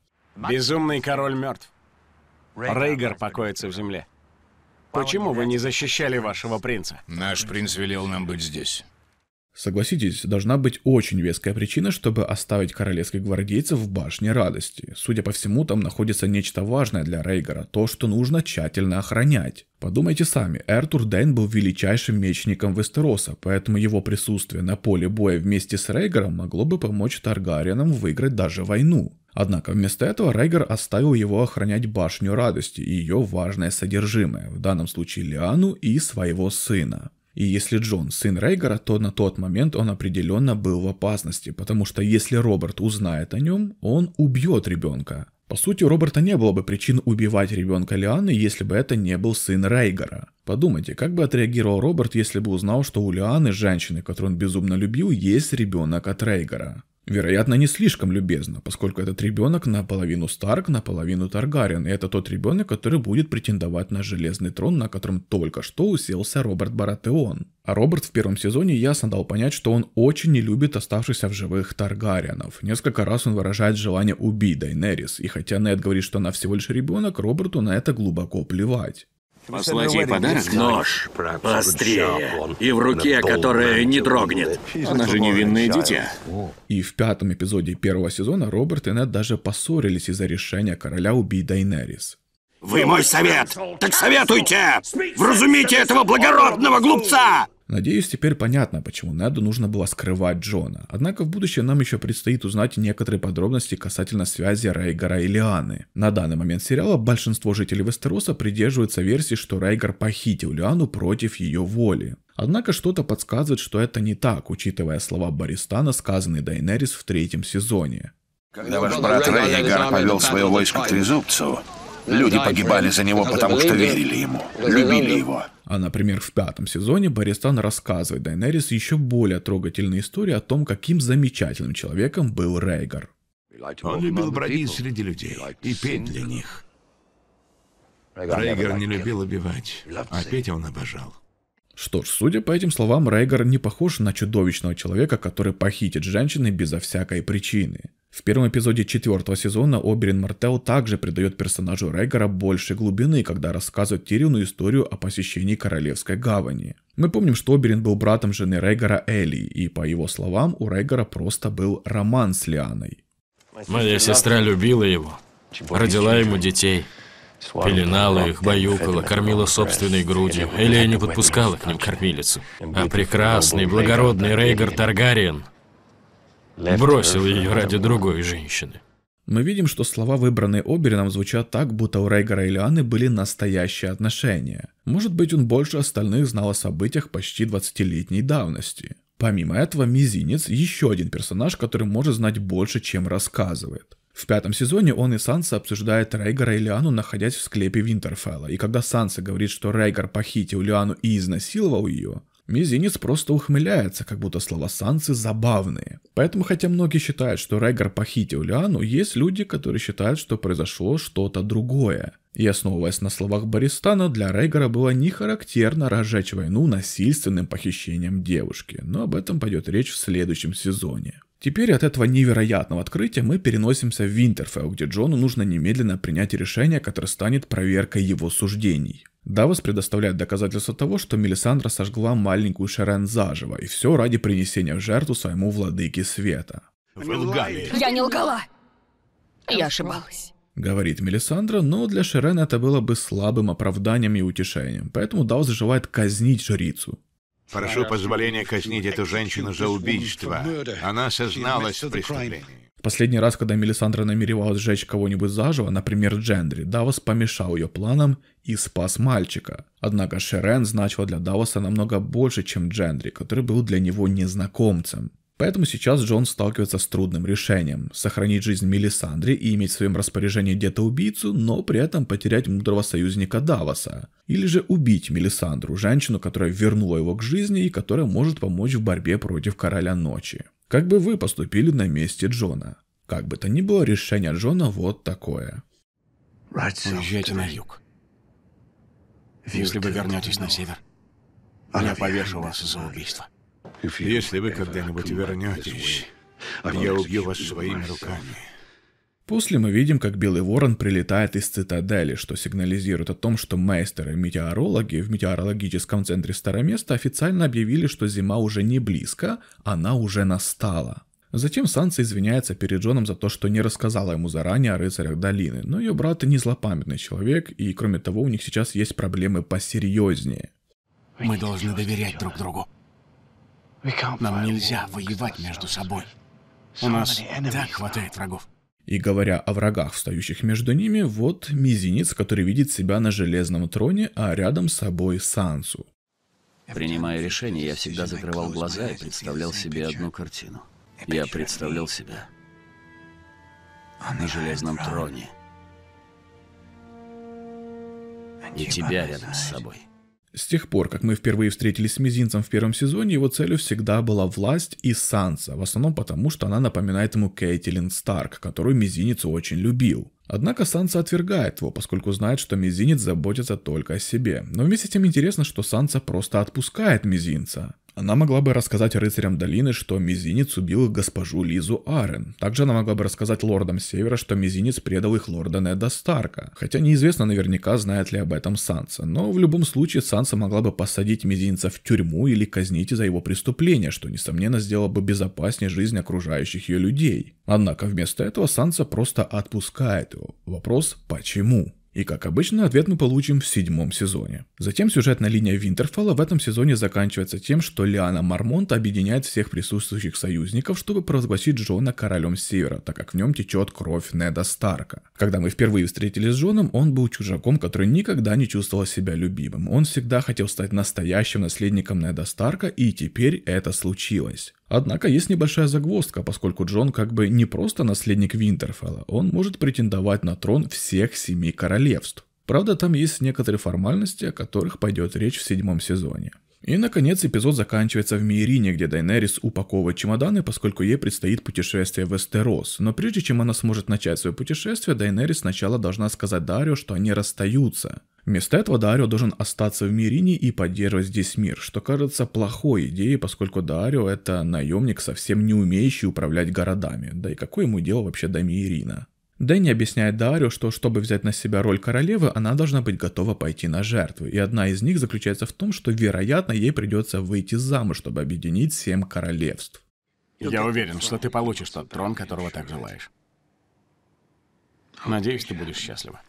Безумный король мертв. Рейгар покоится в земле. Почему вы не защищали вашего принца? Наш принц велел нам быть здесь. Согласитесь, должна быть очень веская причина, чтобы оставить королевских гвардейцев в башне радости. Судя по всему, там находится нечто важное для Рейгара, то, что нужно тщательно охранять. Подумайте сами, Эртур Дэн был величайшим мечником Вестероса, поэтому его присутствие на поле боя вместе с Рейгаром могло бы помочь Таргариенам выиграть даже войну. Однако вместо этого Рейгар оставил его охранять башню радости и ее важное содержимое, в данном случае Лиану и своего сына. И если Джон сын Рейгара, то на тот момент он определенно был в опасности, потому что если Роберт узнает о нем, он убьет ребенка. По сути, у Роберта не было бы причин убивать ребенка Лианы, если бы это не был сын Рейгара. Подумайте, как бы отреагировал Роберт, если бы узнал, что у Лианы, женщины, которую он безумно любил, есть ребенок от Рейгара? Вероятно, не слишком любезно, поскольку этот ребенок наполовину Старк, наполовину Таргариен, и это тот ребенок, который будет претендовать на железный трон, на котором только что уселся Роберт Баратеон. А Роберт в первом сезоне ясно дал понять, что он очень не любит оставшихся в живых Таргарианов. Несколько раз он выражает желание убить Дайнерис, и хотя Нед говорит, что она всего лишь ребенок, Роберту на это глубоко плевать. Послать ей подарок? Нож. Острее. И в руке, которая не дрогнет. Она же невинное дитя. И в пятом эпизоде первого сезона Роберт и Нед даже поссорились из-за решения короля убить Дайнерис. Вы мой совет! Так советуйте! Вразумите этого благородного глупца! Надеюсь, теперь понятно, почему Неду нужно было скрывать Джона. Однако в будущем нам еще предстоит узнать некоторые подробности касательно связи Рейгара и Лианы. На данный момент сериала большинство жителей Вестероса придерживаются версии, что Рейгар похитил Лиану против ее воли. Однако что-то подсказывает, что это не так, учитывая слова Баристана, сказанные Дайнерис в третьем сезоне. Когда ваш брат Рейгар повел свое войско к Трезубцу, Люди погибали за него, потому что верили ему, любили его. А, например, в пятом сезоне Баристан рассказывает Дайнерис еще более трогательные истории о том, каким замечательным человеком был Рейгар. Он любил бродить среди людей и петь для них. Рейгар не любил убивать, а петь он обожал. Что ж, судя по этим словам, Рейгар не похож на чудовищного человека, который похитит женщины безо всякой причины. В первом эпизоде четвертого сезона Оберин Мартел также придает персонажу Рейгара больше глубины, когда рассказывает Тириону историю о посещении Королевской гавани. Мы помним, что Оберин был братом жены Рейгара Элли, и по его словам, у Рейгара просто был роман с Лианой. Моя сестра любила его, родила ему детей – Пеленала их, баюкала, кормила собственной грудью. Элея не подпускала к ним кормилицу. А прекрасный, благородный Рейгар Таргариен бросил ее ради другой женщины. Мы видим, что слова, выбранные Оберином, звучат так, будто у Рейгара и Лианы были настоящие отношения. Может быть, он больше остальных знал о событиях почти 20-летней давности. Помимо этого, Мизинец – еще один персонаж, который может знать больше, чем рассказывает. В пятом сезоне он и Санса обсуждают Рейгара и Лиану, находясь в склепе Винтерфелла, и когда Санса говорит, что Рейгар похитил Лиану и изнасиловал ее, Мизинец просто ухмыляется, как будто слова Сансы забавные. Поэтому, хотя многие считают, что Рейгар похитил Лиану, есть люди, которые считают, что произошло что-то другое. И основываясь на словах Баристана, для Рейгара было не характерно разжечь войну насильственным похищением девушки, но об этом пойдет речь в следующем сезоне. Теперь от этого невероятного открытия мы переносимся в Винтерфелл, где Джону нужно немедленно принять решение, которое станет проверкой его суждений. Давос предоставляет доказательства того, что Мелисандра сожгла маленькую Шерен заживо, и все ради принесения в жертву своему владыке света. Вы лгали. Я не лгала. Я ошибалась. Говорит Мелисандра, но для Шерен это было бы слабым оправданием и утешением, поэтому Даус желает казнить жрицу. Прошу позволения казнить эту женщину за убийство. Она созналась в преступлении. Последний раз, когда Мелисандра намеревалась сжечь кого-нибудь заживо, например, Джендри, Давос помешал ее планам и спас мальчика. Однако Шерен значила для Давоса намного больше, чем Джендри, который был для него незнакомцем. Поэтому сейчас Джон сталкивается с трудным решением – сохранить жизнь Мелисандре и иметь в своем распоряжении где-то убийцу, но при этом потерять мудрого союзника Даваса. Или же убить Мелисандру, женщину, которая вернула его к жизни и которая может помочь в борьбе против Короля Ночи. Как бы вы поступили на месте Джона? Как бы то ни было, решение Джона вот такое. Уезжайте на юг. Если вы вернетесь на север, я повешу вас за убийство. Если вы когда-нибудь вернетесь, я убью вас своими руками. После мы видим, как Белый Ворон прилетает из цитадели, что сигнализирует о том, что мейстеры-метеорологи в метеорологическом центре Староместа официально объявили, что зима уже не близко, она уже настала. Затем Санса извиняется перед Джоном за то, что не рассказала ему заранее о рыцарях долины, но ее брат не злопамятный человек, и кроме того у них сейчас есть проблемы посерьезнее. Мы должны доверять друг другу. Нам нельзя воевать между собой. У нас так хватает врагов. И говоря о врагах, встающих между ними, вот мизинец, который видит себя на железном троне, а рядом с собой Сансу. Принимая решение, я всегда закрывал глаза и представлял себе одну картину. Я представлял себя на железном троне. И тебя рядом с собой. С тех пор, как мы впервые встретились с Мизинцем в первом сезоне, его целью всегда была власть и Санса, в основном потому, что она напоминает ему Кейтилин Старк, которую Мизинец очень любил. Однако Санса отвергает его, поскольку знает, что Мизинец заботится только о себе. Но вместе с тем интересно, что Санса просто отпускает Мизинца. Она могла бы рассказать рыцарям долины, что Мизинец убил госпожу Лизу Арен. Также она могла бы рассказать лордам Севера, что Мизинец предал их лорда Неда Старка. Хотя неизвестно наверняка, знает ли об этом Санса. Но в любом случае Санса могла бы посадить Мизинца в тюрьму или казнить за его преступление, что, несомненно, сделало бы безопаснее жизнь окружающих ее людей. Однако вместо этого Санса просто отпускает его. Вопрос «почему?». И как обычно, ответ мы получим в седьмом сезоне. Затем сюжетная линия Винтерфелла в этом сезоне заканчивается тем, что Лиана Мармонт объединяет всех присутствующих союзников, чтобы провозгласить Джона королем Севера, так как в нем течет кровь Неда Старка. Когда мы впервые встретились с Джоном, он был чужаком, который никогда не чувствовал себя любимым. Он всегда хотел стать настоящим наследником Неда Старка, и теперь это случилось. Однако есть небольшая загвоздка, поскольку Джон как бы не просто наследник Винтерфелла, он может претендовать на трон всех семи королевств. Правда, там есть некоторые формальности, о которых пойдет речь в седьмом сезоне. И, наконец, эпизод заканчивается в Мирине, где Дайнерис упаковывает чемоданы, поскольку ей предстоит путешествие в Эстерос. Но прежде чем она сможет начать свое путешествие, Дайнерис сначала должна сказать Дарио, что они расстаются. Вместо этого Дарио должен остаться в Мирине и поддерживать здесь мир, что кажется плохой идеей, поскольку Дарио это наемник, совсем не умеющий управлять городами, да и какое ему дело вообще до Мирина. Дэнни объясняет Дарио, что чтобы взять на себя роль королевы, она должна быть готова пойти на жертвы, и одна из них заключается в том, что, вероятно, ей придется выйти замуж, чтобы объединить семь королевств. Я уверен, что ты получишь тот трон, которого так желаешь. Надеюсь, ты будешь счастлива.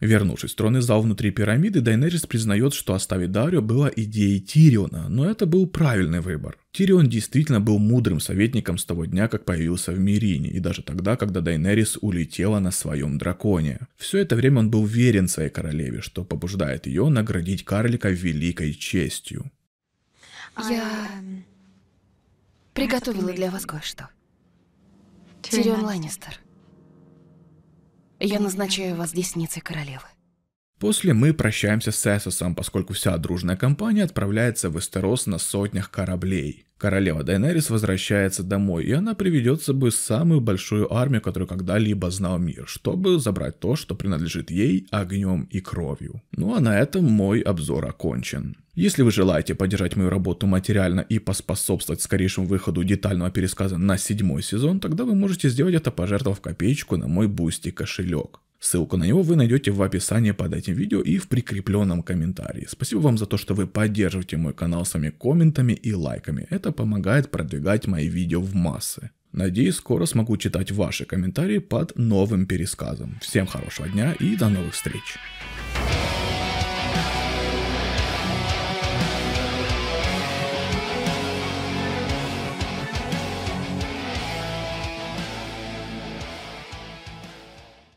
Вернувшись в тронный зал внутри пирамиды, Дайнерис признает, что оставить Дарио была идеей Тириона, но это был правильный выбор. Тирион действительно был мудрым советником с того дня, как появился в Мирине, и даже тогда, когда Дайнерис улетела на своем драконе. Все это время он был верен своей королеве, что побуждает ее наградить карлика великой честью. Я а, приготовила для вас кое-что. Тирион Ланнистер. Я назначаю вас десницей королевы. После мы прощаемся с Эсосом, поскольку вся дружная компания отправляется в Эстерос на сотнях кораблей. Королева Дайнерис возвращается домой, и она приведет с собой самую большую армию, которую когда-либо знал мир, чтобы забрать то, что принадлежит ей огнем и кровью. Ну а на этом мой обзор окончен. Если вы желаете поддержать мою работу материально и поспособствовать скорейшему выходу детального пересказа на седьмой сезон, тогда вы можете сделать это, пожертвовав копеечку на мой бусти кошелек. Ссылку на него вы найдете в описании под этим видео и в прикрепленном комментарии. Спасибо вам за то, что вы поддерживаете мой канал своими комментами и лайками. Это помогает продвигать мои видео в массы. Надеюсь, скоро смогу читать ваши комментарии под новым пересказом. Всем хорошего дня и до новых встреч!